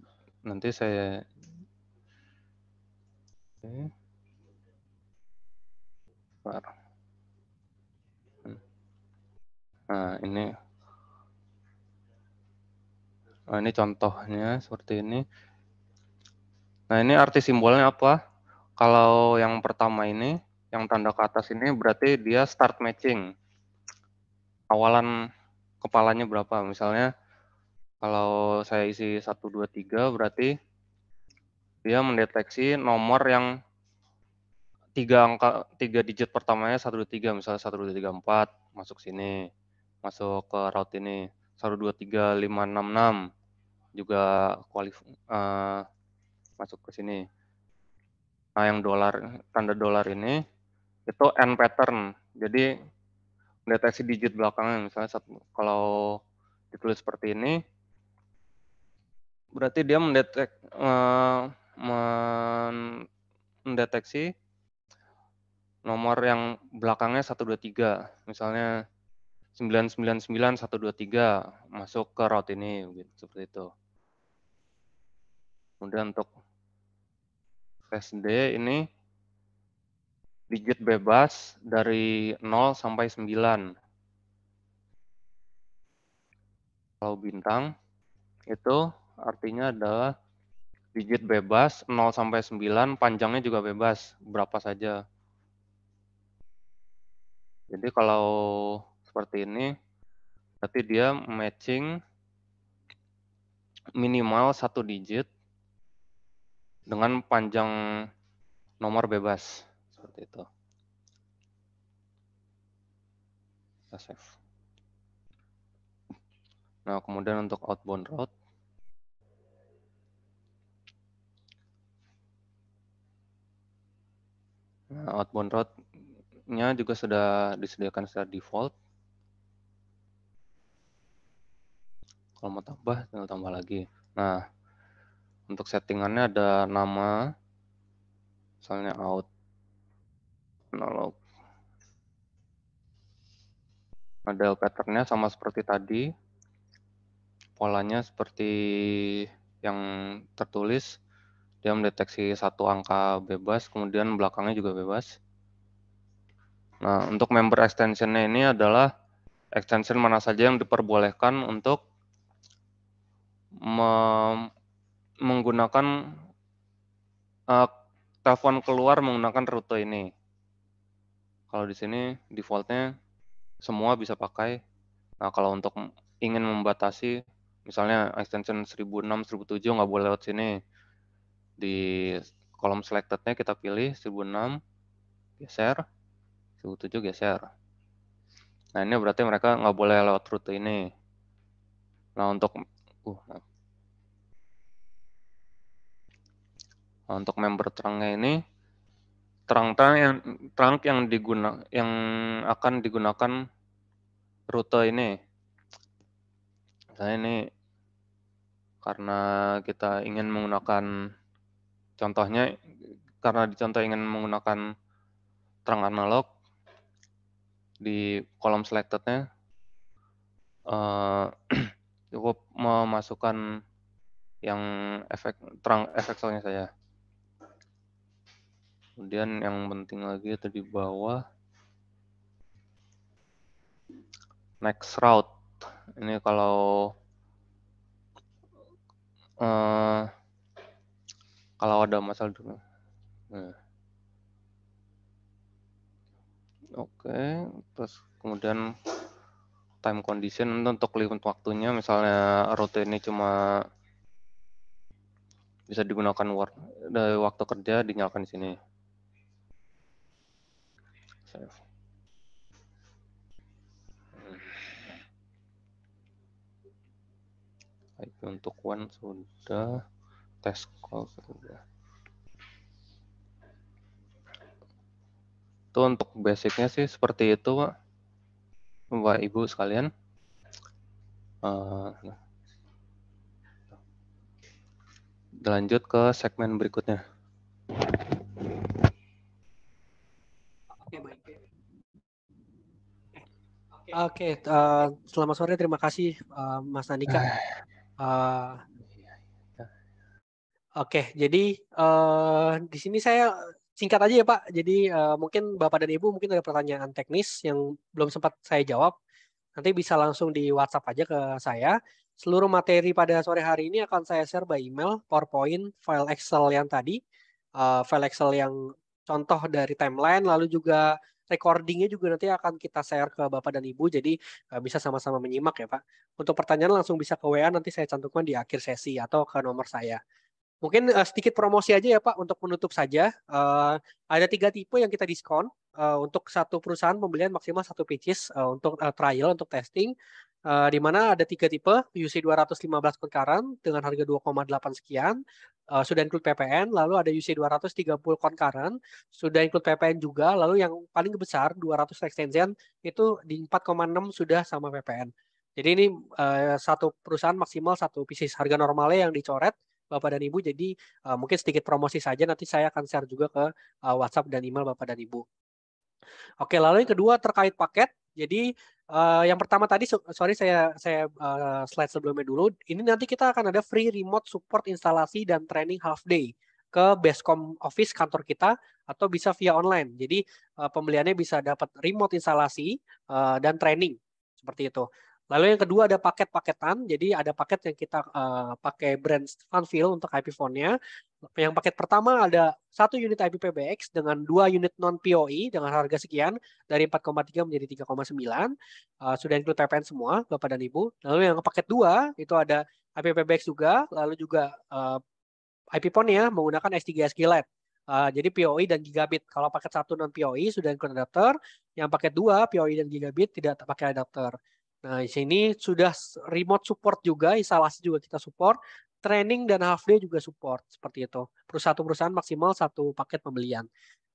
nanti saya Nah, ini nah, ini contohnya seperti ini. Nah, ini arti simbolnya apa? Kalau yang pertama ini, yang tanda ke atas ini berarti dia start matching. Awalan kepalanya berapa? Misalnya kalau saya isi 1, 2, 3 berarti dia mendeteksi nomor yang tiga angka tiga digit pertamanya 123 misalnya 1234 masuk sini masuk ke route ini 123566 juga kualif uh, masuk ke sini. Nah, yang dolar tanda dolar ini itu n pattern. Jadi mendeteksi digit belakangnya misalnya satu, kalau ditulis seperti ini berarti dia mendetek uh, mendeteksi nomor yang belakangnya 123 misalnya 999123 masuk ke route ini gitu, seperti itu kemudian untuk SD ini digit bebas dari 0 sampai 9 kalau bintang itu artinya adalah digit bebas 0 sampai 9, panjangnya juga bebas, berapa saja. Jadi kalau seperti ini, berarti dia matching minimal satu digit dengan panjang nomor bebas seperti itu. save. Nah, kemudian untuk outbound route Nah, outbound route-nya juga sudah disediakan secara default. Kalau mau tambah, tinggal tambah lagi. Nah, untuk settingannya ada nama, misalnya out analog. Model patternnya sama seperti tadi, polanya seperti yang tertulis, dia mendeteksi satu angka bebas kemudian belakangnya juga bebas nah untuk member extensionnya ini adalah extension mana saja yang diperbolehkan untuk menggunakan uh, telepon keluar menggunakan rute ini kalau di sini defaultnya semua bisa pakai nah kalau untuk ingin membatasi misalnya extension 1006 1007 nggak boleh lewat sini di kolom selectednya kita pilih 1006 geser 1007 geser nah ini berarti mereka nggak boleh lewat rute ini nah untuk uh, nah. untuk member terangnya ini terang-terang yang terang yang diguna yang akan digunakan rute ini saya nah, ini karena kita ingin menggunakan Contohnya karena dicontoh ingin menggunakan terang analog di kolom selectednya uh, cukup memasukkan yang efek terang efek soalnya saya. Kemudian yang penting lagi itu di bawah next route. Ini kalau uh, kalau ada masalah dulu. Nah. Oke, terus kemudian time condition untuk limit waktunya misalnya rute ini cuma bisa digunakan war, dari waktu kerja dinyalakan di sini. Save. IP untuk one sudah tes call kedua itu untuk basicnya sih seperti itu pak bapak ibu sekalian uh, lanjut ke segmen berikutnya Oke, baik. Oke, okay, uh, eh, selamat sore. Terima kasih, uh, Mas Andika. Uh, Oke, jadi uh, di sini saya singkat aja ya Pak. Jadi uh, mungkin Bapak dan Ibu mungkin ada pertanyaan teknis yang belum sempat saya jawab. Nanti bisa langsung di WhatsApp aja ke saya. Seluruh materi pada sore hari ini akan saya share by email, PowerPoint, file Excel yang tadi, uh, file Excel yang contoh dari timeline, lalu juga recordingnya juga nanti akan kita share ke Bapak dan Ibu, jadi uh, bisa sama-sama menyimak ya Pak. Untuk pertanyaan langsung bisa ke WA, nanti saya cantumkan di akhir sesi atau ke nomor saya. Mungkin uh, sedikit promosi aja ya Pak untuk menutup saja. Uh, ada tiga tipe yang kita diskon uh, untuk satu perusahaan pembelian maksimal satu pieces uh, untuk uh, trial untuk testing. Uh, di mana ada tiga tipe UC 215 concurrent dengan harga 2,8 sekian uh, sudah include PPN lalu ada UC 230 concurrent sudah include PPN juga lalu yang paling besar 200 extension itu di 4,6 sudah sama PPN jadi ini uh, satu perusahaan maksimal satu pieces harga normalnya yang dicoret Bapak dan Ibu. Jadi uh, mungkin sedikit promosi saja nanti saya akan share juga ke uh, WhatsApp dan email Bapak dan Ibu. Oke, lalu yang kedua terkait paket. Jadi uh, yang pertama tadi sorry saya saya uh, slide sebelumnya dulu. Ini nanti kita akan ada free remote support instalasi dan training half day ke Bescom office kantor kita atau bisa via online. Jadi uh, pembeliannya bisa dapat remote instalasi uh, dan training seperti itu. Lalu yang kedua ada paket-paketan. Jadi ada paket yang kita uh, pakai brand Funfill untuk IP phone-nya. Yang paket pertama ada satu unit IP PBX dengan dua unit non POE dengan harga sekian dari 4,3 menjadi 3,9. Uh, eh, sudah include PPN semua, Bapak dan Ibu. Lalu yang paket dua itu ada IP PBX juga, lalu juga uh, eh, IP phone-nya menggunakan S3 Uh, jadi POI dan gigabit. Kalau paket satu non POI sudah include adapter, yang paket dua POI dan gigabit tidak pakai adapter. Nah, di sini sudah remote support juga, instalasi juga kita support, training dan half day juga support seperti itu. perusahaan perusahaan maksimal satu paket pembelian.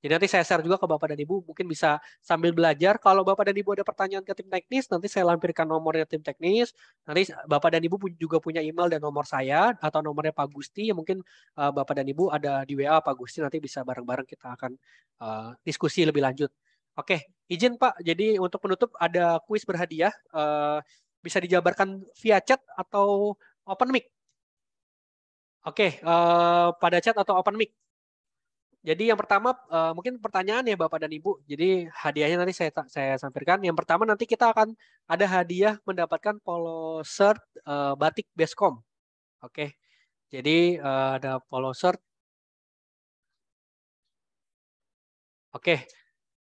Jadi nanti saya share juga ke Bapak dan Ibu, mungkin bisa sambil belajar. Kalau Bapak dan Ibu ada pertanyaan ke tim teknis, nanti saya lampirkan nomornya tim teknis. Nanti Bapak dan Ibu juga punya email dan nomor saya atau nomornya Pak Gusti. Ya mungkin eh, Bapak dan Ibu ada di WA Pak Gusti, nanti bisa bareng-bareng kita akan eh, diskusi lebih lanjut. Oke, izin Pak. Jadi untuk penutup ada kuis berhadiah. Eh, bisa dijabarkan via chat atau open mic. Oke, eh, pada chat atau open mic. Jadi yang pertama eh, mungkin pertanyaan ya Bapak dan Ibu. Jadi hadiahnya nanti saya saya sampaikan. Yang pertama nanti kita akan ada hadiah mendapatkan polo shirt uh, batik Bescom. Oke. Jadi ada polo shirt. Oke,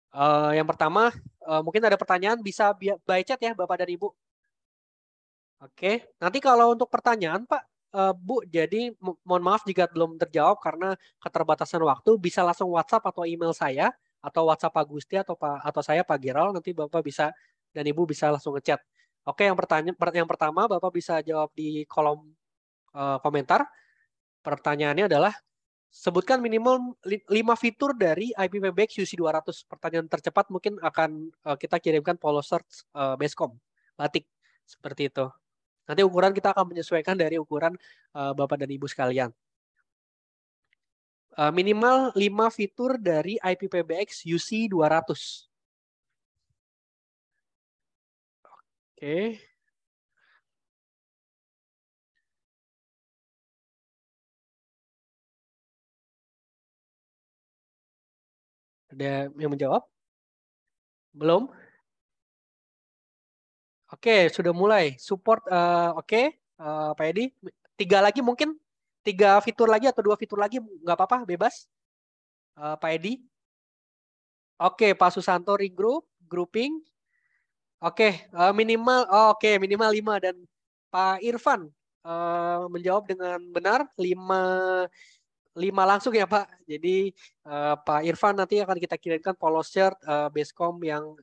Uh, yang pertama, uh, mungkin ada pertanyaan bisa by chat ya Bapak dan Ibu. Oke, nanti kalau untuk pertanyaan Pak, uh, Bu, jadi mohon maaf jika belum terjawab karena keterbatasan waktu, bisa langsung WhatsApp atau email saya atau WhatsApp Pak Gusti atau Pak atau saya Pak Giral nanti Bapak bisa dan Ibu bisa langsung ngechat. Oke, yang pertanyaan yang pertama Bapak bisa jawab di kolom uh, komentar. Pertanyaannya adalah sebutkan minimal lima fitur dari IPVBX UC200 pertanyaan tercepat mungkin akan eh, kita kirimkan polo search uh, Basecom batik seperti itu. Nanti ukuran kita akan menyesuaikan dari ukuran eh, Bapak dan Ibu sekalian. minimal lima fitur dari IPPBX UC200. Oke. Okay. Ada yang menjawab? Belum? Oke, okay, sudah mulai. Support, uh, oke, okay. uh, eh, Pak Edi. Tiga lagi mungkin, tiga fitur lagi atau dua fitur lagi, nggak apa-apa, bebas. Uh, Pak Edi. Oke, okay, Pak Susanto regroup, grouping. Oke, okay, uh, minimal, oh, oke okay, minimal lima dan Pak Irfan uh, menjawab dengan benar lima lima langsung ya Pak. Jadi uh, Pak Irfan nanti akan kita kirimkan polo shirt uh, Basecom yang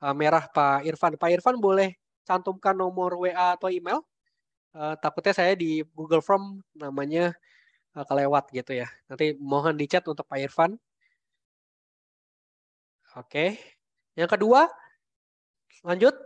uh, merah Pak Irfan. Pak Irfan boleh cantumkan nomor WA atau email. Uh, takutnya saya di Google Form namanya uh, kelewat gitu ya. Nanti mohon dicat untuk Pak Irfan. Oke. Yang kedua, lanjut.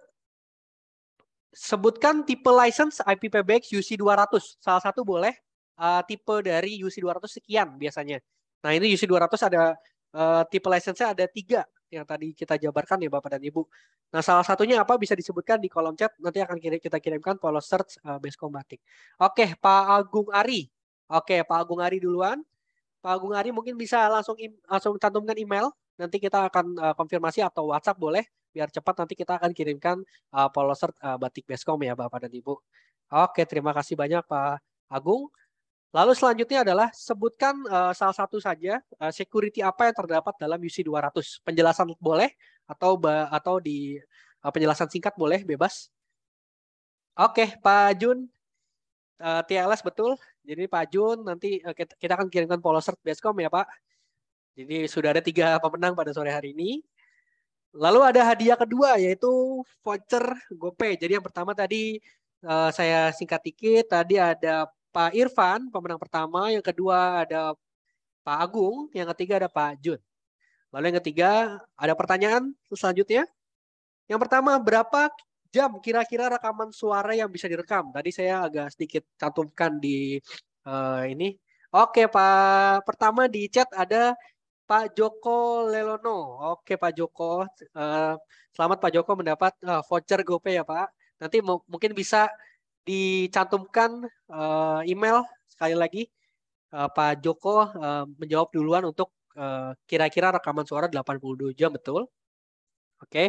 Sebutkan tipe license IP PBX UC200. Salah satu boleh, uh, tipe dari UC200 sekian biasanya. Nah ini UC200 ada uh, tipe license ada tiga yang tadi kita jabarkan ya Bapak dan Ibu. Nah salah satunya apa bisa disebutkan di kolom chat, nanti akan kita kirimkan polos search uh, eh, base combatik. Oke Pak Agung Ari, oke Pak Agung Ari duluan. Pak Agung Ari mungkin bisa langsung langsung cantumkan email, nanti kita akan uh, konfirmasi atau WhatsApp boleh, biar cepat nanti kita akan kirimkan uh, search uh, batik basecom ya Bapak dan Ibu. Oke terima kasih banyak Pak Agung. Lalu selanjutnya adalah sebutkan uh, salah satu saja uh, security apa yang terdapat dalam UC 200. Penjelasan boleh atau atau di uh, penjelasan singkat boleh bebas. Oke, Pak Jun uh, TLS betul. Jadi Pak Jun nanti uh, kita, kita akan kirimkan polosert Bescom ya, Pak. Jadi sudah ada tiga pemenang pada sore hari ini. Lalu ada hadiah kedua yaitu voucher GoPay. Jadi yang pertama tadi uh, saya singkat dikit, tadi ada Pak Irfan, pemenang pertama. Yang kedua ada Pak Agung. Yang ketiga ada Pak Jun. Lalu yang ketiga, ada pertanyaan selanjutnya. Yang pertama, berapa jam kira-kira rekaman suara yang bisa direkam? Tadi saya agak sedikit cantumkan di uh, ini. Oke Pak, pertama di chat ada Pak Joko Lelono. Oke Pak Joko, uh, selamat Pak Joko mendapat uh, voucher GoPay ya Pak. Nanti mungkin bisa dicantumkan uh, email sekali lagi uh, Pak Joko uh, menjawab duluan untuk kira-kira uh, rekaman suara 82 jam betul. Oke. Okay.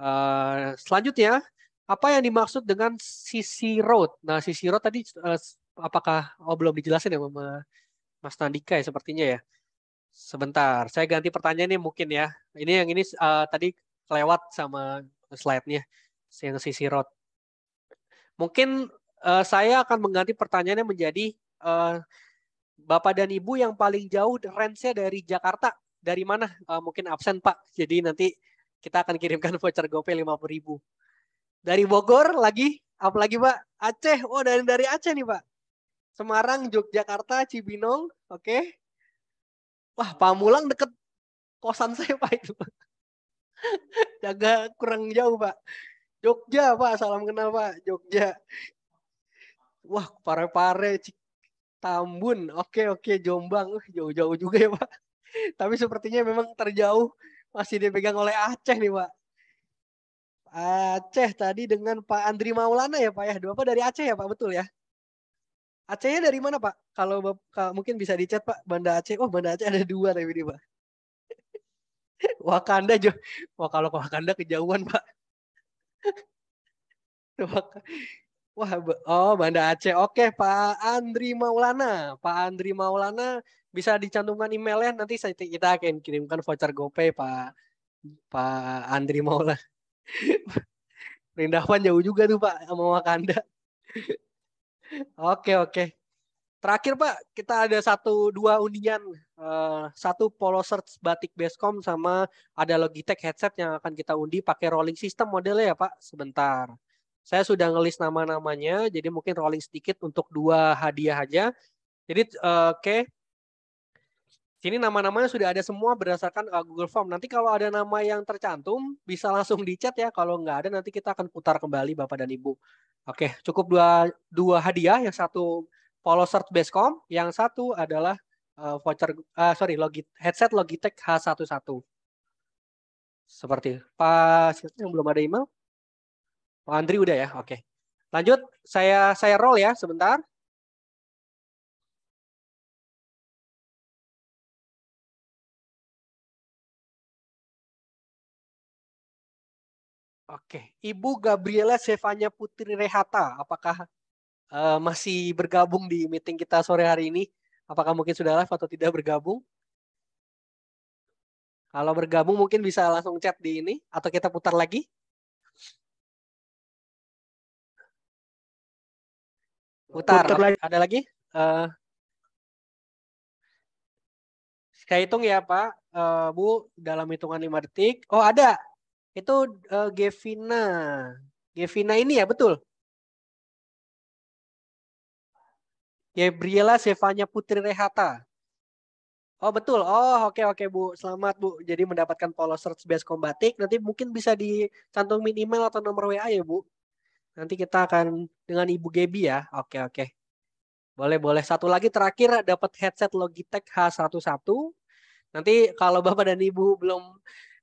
Uh, selanjutnya apa yang dimaksud dengan sisi road? Nah, sisi road tadi uh, apakah oh belum dijelasin ya Mas Nandika ya sepertinya ya. Sebentar, saya ganti pertanyaan ini mungkin ya. Ini yang ini uh, tadi lewat sama slide-nya yang sisi road. Mungkin uh, saya akan mengganti pertanyaannya menjadi uh, Bapak dan Ibu yang paling jauh range dari Jakarta dari mana? Uh, mungkin absen Pak. Jadi nanti kita akan kirimkan voucher GoPay 50.000. Dari Bogor lagi, apalagi Pak? Aceh. Oh, dari dari Aceh nih, Pak. Semarang, Yogyakarta, Cibinong, oke. Okay. Wah, Pamulang deket kosan saya, Pak itu. Jaga kurang jauh, Pak. Jogja, Pak. Salam kenal, Pak. Jogja. Wah, Pare-Pare, Tambun. Oke, oke, Jombang. Jauh-jauh juga ya, Pak. Tapi sepertinya memang terjauh masih dipegang oleh Aceh nih, Pak. Aceh tadi dengan Pak Andri Maulana ya, Pak ya. Dua Pak dari Aceh ya, Pak, betul ya? Acehnya dari mana, Pak? Kalau mungkin bisa dicat, Pak. Banda Aceh. Oh, Banda Aceh ada dua tapi ini, Pak. Wakanda, Jo. Wah, kalau ke Wakanda kejauhan, Pak. Wah, oh Banda Aceh. Oke, Pak Andri Maulana. Pak Andri Maulana bisa dicantumkan emailnya nanti saya, kita akan kirimkan voucher GoPay Pak Pak Andri Maulana. Rindahan jauh juga tuh Pak sama Wakanda. oke, oke. Terakhir Pak, kita ada satu dua undian, eh, satu Polo Search Batik Basecom sama ada Logitech headset yang akan kita undi pakai rolling system modelnya ya Pak. Sebentar. Saya sudah ngelis nama-namanya, jadi mungkin rolling sedikit untuk dua hadiah aja. Jadi eh, oke. Okay. Sini nama-namanya sudah ada semua berdasarkan eh, Google Form. Nanti kalau ada nama yang tercantum bisa langsung dicat ya. Kalau nggak ada nanti kita akan putar kembali Bapak dan Ibu. Oke, okay, cukup dua dua hadiah yang satu Polo Search Basecom, yang satu adalah uh, voucher uh, sorry logi, headset Logitech H11. Seperti pas yang belum ada email. Pak Andri udah ya, oke. Lanjut, saya saya roll ya sebentar. Oke, Ibu Gabriela Sevanya Putri Rehata, apakah Eh, masih bergabung di meeting kita sore hari ini. Apakah mungkin sudah live atau tidak bergabung? Kalau bergabung mungkin bisa langsung chat di ini atau kita putar lagi. Putar. putar lagi. Ada lagi? Uh, saya hitung ya Pak, uh, Bu dalam hitungan 5 detik. Oh ada, itu uh, Gevina. Gevina ini ya betul? Gabriela Sevanya Putri Rehata. Oh betul. Oh oke okay, oke okay, Bu. Selamat Bu. Jadi mendapatkan polos search base kombatik. Nanti mungkin bisa dicantumin email atau nomor WA ya Bu. Nanti kita akan dengan Ibu Gebi ya. Oke okay, oke. Okay. Boleh boleh. Satu lagi terakhir dapat headset Logitech H11. Nanti kalau Bapak dan Ibu belum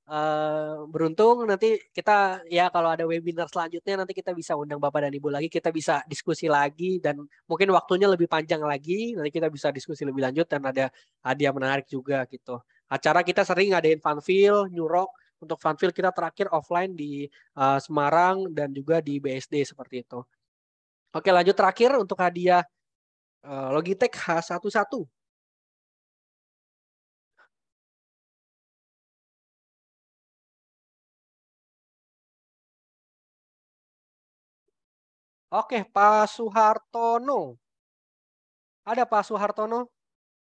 Uh, beruntung nanti kita ya kalau ada webinar selanjutnya nanti kita bisa undang Bapak dan Ibu lagi, kita bisa diskusi lagi dan mungkin waktunya lebih panjang lagi, nanti kita bisa diskusi lebih lanjut dan ada hadiah menarik juga gitu. Acara kita sering ngadain fanfil, nyurok, untuk fanfil kita terakhir offline di uh, Semarang dan juga di BSD seperti itu. Oke lanjut terakhir untuk hadiah uh, Logitech H11 Oke, Pak Suhartono. Ada Pak Suhartono?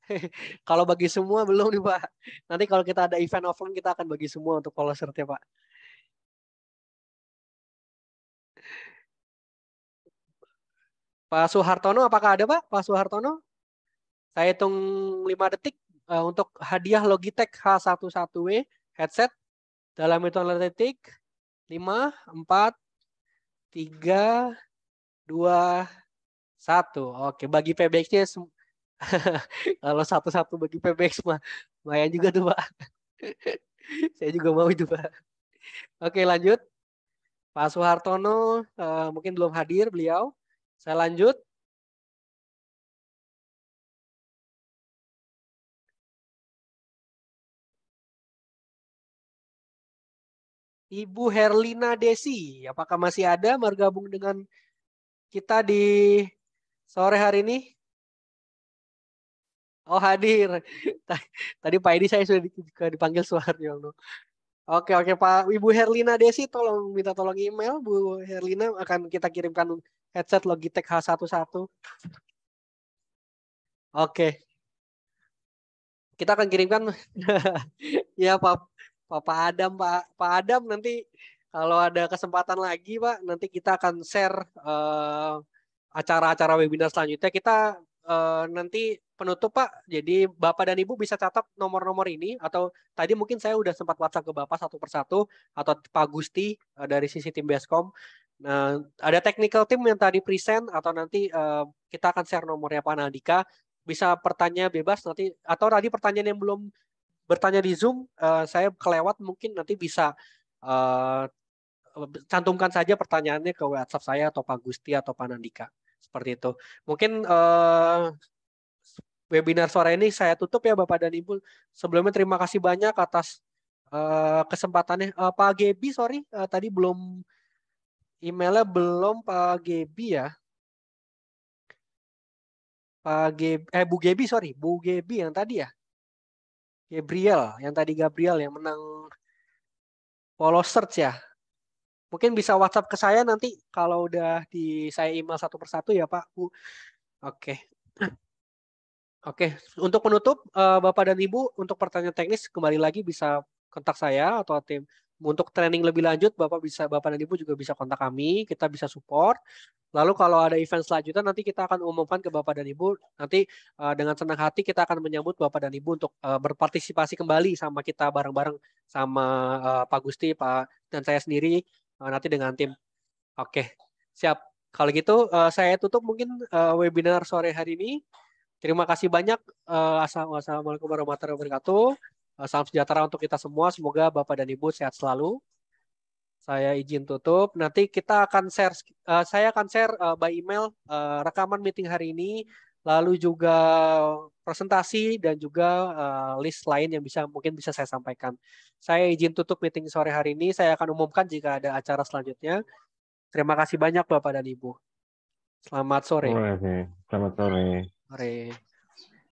kalau bagi semua belum nih Pak. Nanti kalau kita ada event offline kita akan bagi semua untuk followersnya Pak. Pak Suhartono, apakah ada Pak? Pak Suhartono? Saya hitung 5 detik uh, untuk hadiah Logitech H11W headset dalam hitungan detik. 5, 4, 3, dua, satu. Oke, bagi PBX-nya kalau satu-satu bagi PBX mah lumayan juga tuh Pak. Saya juga mau itu Pak. Oke lanjut. Pak Soehartono uh, eh, mungkin belum hadir beliau. Saya lanjut. Ibu Herlina Desi, apakah masih ada bergabung dengan kita di sore hari ini? Oh hadir. Tadi Pak Edi saya sudah dipanggil Suharyono. Ya oke oke Pak Ibu Herlina Desi tolong minta tolong email Bu Herlina akan kita kirimkan headset Logitech H11. Oke. Kita akan kirimkan ya Pak Pak Adam Pak Pak Adam nanti kalau ada kesempatan lagi, Pak, nanti kita akan share uh, acara-acara webinar selanjutnya. Kita uh, nanti penutup Pak, jadi Bapak dan Ibu bisa catat nomor-nomor ini atau tadi mungkin saya sudah sempat WhatsApp ke Bapak satu persatu atau Pak Gusti uh, dari sisi tim Beskom. Nah, ada technical team yang tadi present atau nanti uh, kita akan share nomornya Pak Nadika Bisa pertanyaan bebas nanti atau tadi pertanyaan yang belum bertanya di Zoom, uh, saya kelewat mungkin nanti bisa uh, cantumkan saja pertanyaannya ke WhatsApp saya atau Pak Gusti atau Pak Nandika. Seperti itu. Mungkin uh, webinar sore ini saya tutup ya Bapak dan Ibu. Sebelumnya terima kasih banyak atas uh, kesempatannya. Uh, Pak Gebi, sorry, uh, tadi belum emailnya belum Pak Gebi ya. Pak Gebi, eh Bu Gebi, sorry, Bu Gebi yang tadi ya. Gabriel, yang tadi Gabriel yang menang Polo Search ya. Mungkin bisa WhatsApp ke saya nanti kalau udah di saya email satu persatu ya Pak. Bu. Oke. Oke, untuk penutup eh, Bapak dan Ibu untuk pertanyaan teknis kembali lagi bisa kontak saya atau tim untuk training lebih lanjut Bapak bisa Bapak dan Ibu juga bisa kontak kami, kita bisa support. Lalu kalau ada event selanjutnya nanti kita akan umumkan ke Bapak dan Ibu. Nanti uh, dengan senang hati kita akan menyambut Bapak dan Ibu untuk uh, berpartisipasi kembali sama kita bareng-bareng sama uh, Pak Gusti, Pak dan saya sendiri Eh, nanti dengan tim. Oke, siap. Kalau gitu uh, saya tutup mungkin uh, webinar sore hari ini. Terima kasih banyak. Uh, Assalamualaikum warahmatullahi wabarakatuh. Uh, salam sejahtera untuk kita semua. Semoga Bapak dan Ibu sehat selalu. Saya izin tutup. Nanti kita akan share, uh, saya akan share uh, by email uh, rekaman meeting hari ini lalu juga presentasi dan juga uh, list lain yang bisa mungkin bisa saya sampaikan. Saya izin tutup meeting sore hari ini. Saya akan umumkan jika ada acara selanjutnya. Terima kasih banyak Bapak dan Ibu. Selamat sore. Selamat sore. Selamat sore.